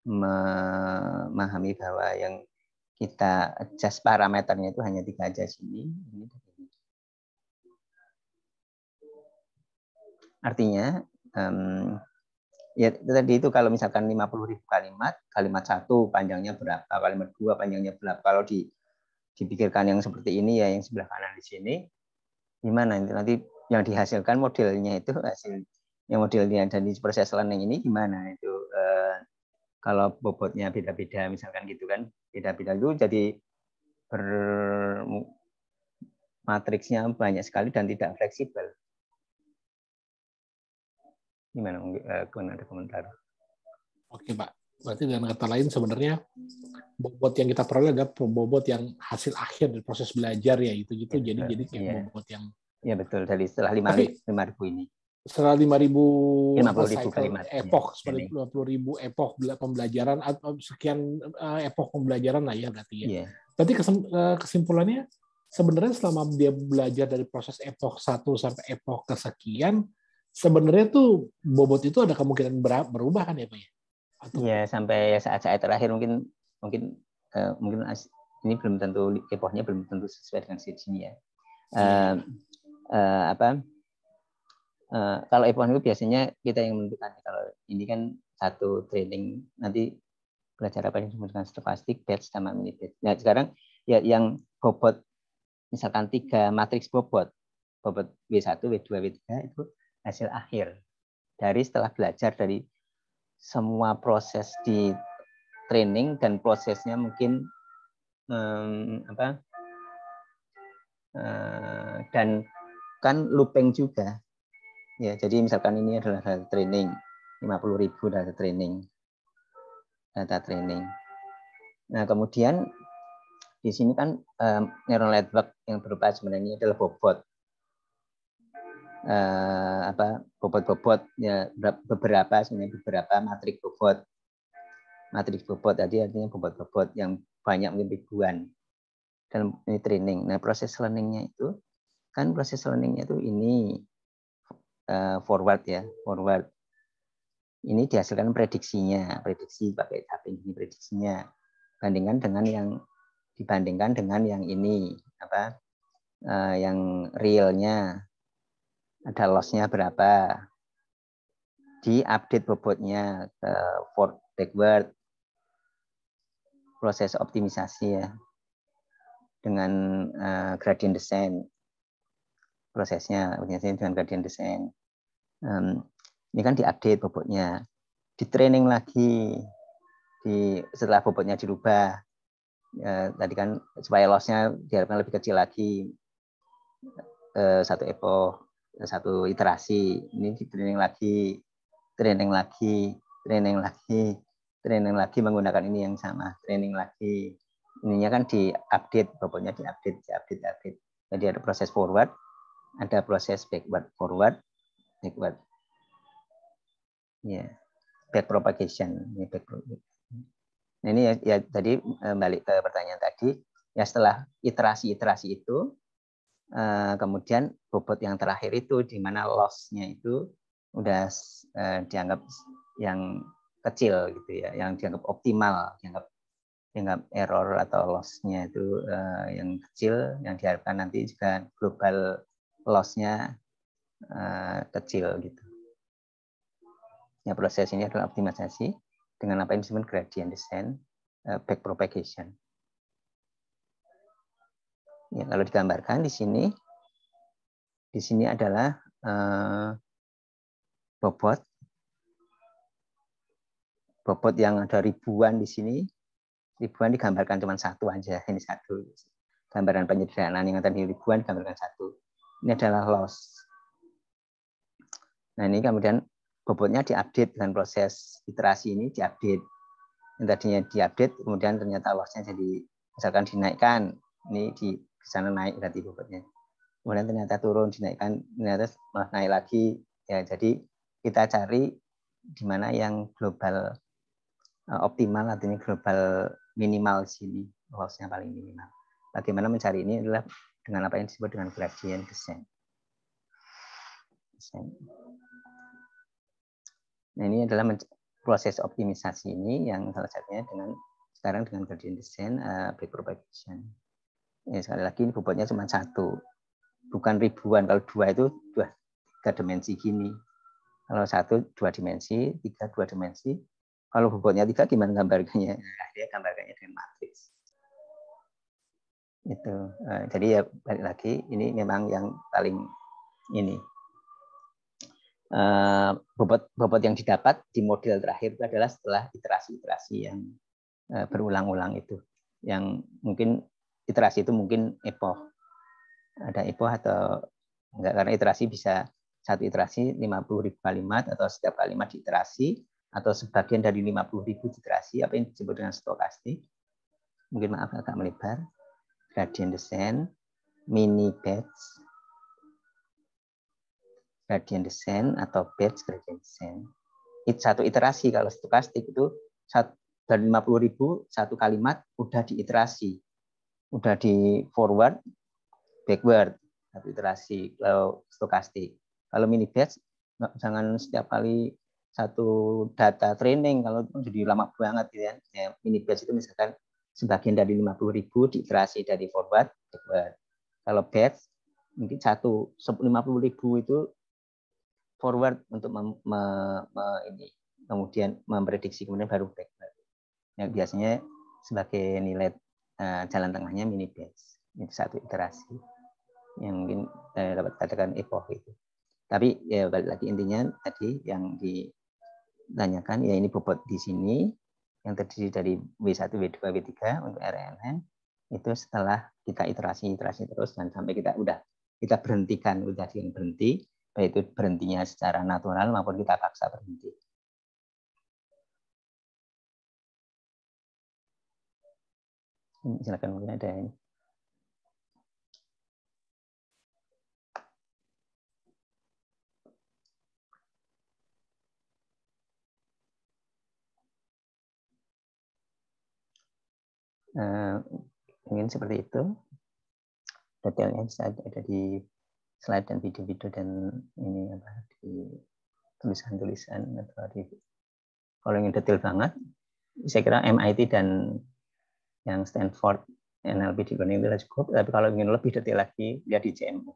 memahami bahwa yang kita adjust parameternya itu hanya tiga aja sini, Artinya ya itu tadi itu kalau misalkan 50 ribu kalimat, kalimat satu panjangnya berapa, kalimat dua panjangnya berapa. Kalau di, dipikirkan yang seperti ini ya yang sebelah kanan di sini, gimana nanti, nanti yang dihasilkan modelnya itu hasil yang modelnya di proses learning ini gimana itu eh, kalau bobotnya beda-beda misalkan gitu kan beda-beda itu jadi ber matriksnya banyak sekali dan tidak fleksibel Gimana mungkin eh, ada komentar? Oke Pak, berarti dengan kata lain sebenarnya bobot yang kita peroleh adalah bobot yang hasil akhir dari proses belajar ya itu gitu. Ya, jadi jadi kayak ya. bobot yang Ya betul dari setelah lima lima ribu ini. Setelah lima ribu Epoch. seperti dua puluh ribu epoch pembelajaran atau eh, sekian eh, epoch pembelajaran lah ya berarti ya. Yeah. Iya. Berarti kesimpulannya sebenarnya selama dia belajar dari proses epoch satu sampai epoch kesekian sebenarnya tuh bobot itu ada kemungkinan berubah kan ya Pak ya? Atau... Iya, sampai saat-saat terakhir mungkin mungkin uh, mungkin ini belum tentu epohnya belum tentu sesuai dengan sini ya. Uh, uh, apa uh, kalau epoh itu biasanya kita yang menentukan ya. kalau ini kan satu training nanti belajar apa yang dengan stokastik batch sama mini Nah sekarang ya yang bobot misalkan tiga matriks bobot bobot W1, W2, W3 itu hasil akhir dari setelah belajar dari semua proses di training dan prosesnya mungkin um, apa uh, dan kan looping juga ya jadi misalkan ini adalah data training ribu data training data training nah kemudian di sini kan um, neural network yang berupa sebenarnya ini adalah bobot uh, apa bobot-bobot ya beberapa sebenarnya beberapa matrik bobot matrik bobot tadi artinya bobot-bobot yang banyak mungkin ribuan dan ini training. Nah proses learningnya itu kan proses learningnya itu ini uh, forward ya forward. Ini dihasilkan prediksinya, prediksi pakai tapping ini prediksinya. Bandingkan dengan yang dibandingkan dengan yang ini apa uh, yang realnya ada lossnya berapa di update bobotnya ke forward backward proses optimisasi ya dengan uh, gradient descent prosesnya biasanya dengan gradient descent um, ini kan diupdate bobotnya di training lagi di setelah bobotnya dirubah uh, tadi kan supaya lossnya diharapkan lebih kecil lagi uh, satu epoch satu iterasi ini di training lagi training lagi training lagi training lagi menggunakan ini yang sama training lagi ininya kan di update pokoknya di update di update di update jadi ada proses forward ada proses backward forward backward ya yeah. back propagation ini back propagation. Nah, ini ya, ya tadi eh, balik ke pertanyaan tadi ya setelah iterasi iterasi itu Eh, kemudian bobot yang terakhir itu di mana loss-nya itu udah eh, dianggap yang kecil gitu ya, yang dianggap optimal, dianggap dianggap error atau loss-nya itu eh, yang kecil, yang diharapkan nanti juga global loss-nya kecil gitu. Ya proses ini adalah optimisasi dengan apa yang disebut gradient descent, uh, backpropagation. Ya, kalau digambarkan di sini, di sini adalah uh, bobot. Bobot yang ada ribuan di sini, ribuan digambarkan cuma satu aja, ini satu. Gambaran penyederhanaan yang tadi ribuan digambarkan satu. Ini adalah loss. Nah ini kemudian bobotnya diupdate dengan proses iterasi ini diupdate. Yang tadinya diupdate, kemudian ternyata lossnya jadi misalkan dinaikkan, ini di di sana naik berarti bobotnya kemudian ternyata turun dinaikkan ternyata malah naik lagi ya jadi kita cari di mana yang global eh, optimal artinya global minimal sini lossnya paling minimal bagaimana mencari ini adalah dengan apa yang disebut dengan gradient descent nah ini adalah proses optimisasi ini yang salah satunya dengan sekarang dengan gradient descent uh, eh, backpropagation ya sekali lagi ini bobotnya cuma satu bukan ribuan kalau dua itu dua tiga dimensi gini kalau satu dua dimensi tiga dua dimensi kalau bobotnya tiga gimana gambarnya nah, dia gambarnya dengan matriks itu eh, jadi ya balik lagi ini memang yang paling ini eh, bobot bobot yang didapat di model terakhir itu adalah setelah iterasi-iterasi yang eh, berulang-ulang itu yang mungkin iterasi itu mungkin epoch ada epoch atau enggak karena iterasi bisa satu iterasi 50 ribu kalimat atau setiap kalimat diiterasi atau sebagian dari 50 ribu diiterasi apa yang disebut dengan stokastik mungkin maaf agak melebar gradient descent mini batch gradient descent atau batch gradient descent itu satu iterasi kalau stokastik itu satu dari 50 ribu satu kalimat udah diiterasi udah di forward, backward, satu iterasi kalau eh, stokastik. Kalau mini batch jangan setiap kali satu data training kalau itu jadi lama banget gitu ya. ya mini batch itu misalkan sebagian dari 50.000 di iterasi dari forward, backward. Kalau batch mungkin satu ribu itu forward untuk mem, me, me, ini kemudian memprediksi kemudian baru backward. yang biasanya sebagai nilai Eh, jalan tengahnya mini batch itu satu iterasi yang mungkin eh, dapat katakan epoch itu tapi ya balik lagi intinya tadi yang ditanyakan ya ini bobot di sini yang terdiri dari W1, W2, W3 untuk RNN itu setelah kita iterasi iterasi terus dan sampai kita udah kita berhentikan udah yang berhenti baik itu berhentinya secara natural maupun kita paksa berhenti Hmm, silakan mungkin ada ini. Uh, eh, ingin seperti itu. Detailnya bisa ada di slide dan video-video dan ini apa di tulisan-tulisan atau di kalau ingin detail banget, saya kira MIT dan yang Stanford NLP di Learning Village cukup tapi kalau ingin lebih detail lagi, lihat di JMU,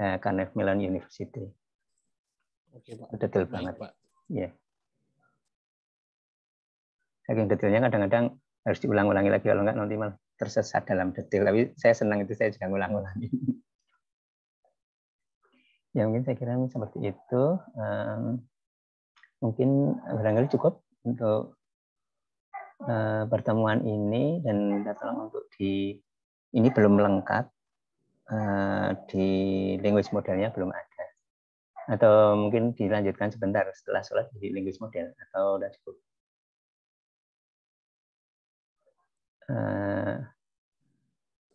eh, Carnegie Mellon University. Oke, Pak. Detail Baik, banget. Pak. Iya. Saking detailnya kadang-kadang harus diulang-ulangi lagi, kalau nggak nanti malah tersesat dalam detail. Tapi saya senang itu, saya juga ulang-ulangi. ya mungkin saya kira seperti itu. mungkin barangkali cukup untuk Eh, pertemuan ini dan minta tolong untuk di ini belum lengkap uh, di language modelnya belum ada atau mungkin dilanjutkan sebentar setelah sholat di language model atau sudah cukup uh,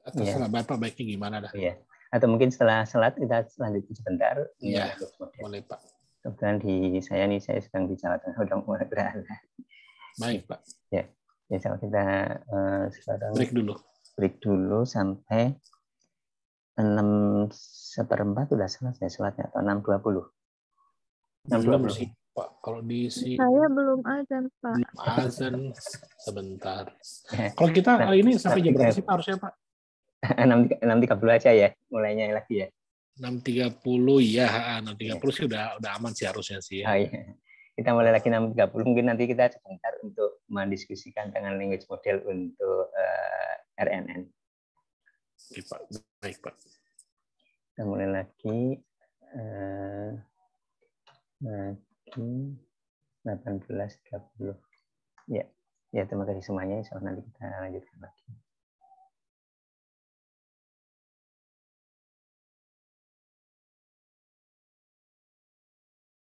atau ya. setelah bapak baiknya gimana dah ya. atau mungkin setelah sholat kita lanjutkan sebentar ya, ya boleh pak kemudian di saya nih saya sedang bicara tentang udang muara Baik, Pak. Ya, Ya, sama kita uh, sekarang break dulu. Break dulu sampai 6 seperempat sudah selesai sholatnya atau 6.20. 6.20 sih, Pak. Kalau di si... Saya belum azan, Pak. Belum azan sebentar. Ya. Kalau kita kali nah, ini sampai jam berapa sih, Pak? Harusnya, Pak? 6.30 aja ya, mulainya lagi ya. 6.30 iya, ya, 6.30 sih udah udah aman sih harusnya sih ya. Oh, iya kita mulai lagi 6.30 mungkin nanti kita sebentar untuk mendiskusikan dengan language model untuk uh, eh, RNN. Oke, Pak. Baik, Pak. Kita mulai lagi uh, lagi 18.30. Ya. Ya, terima kasih semuanya. Allah nanti kita lanjutkan lagi.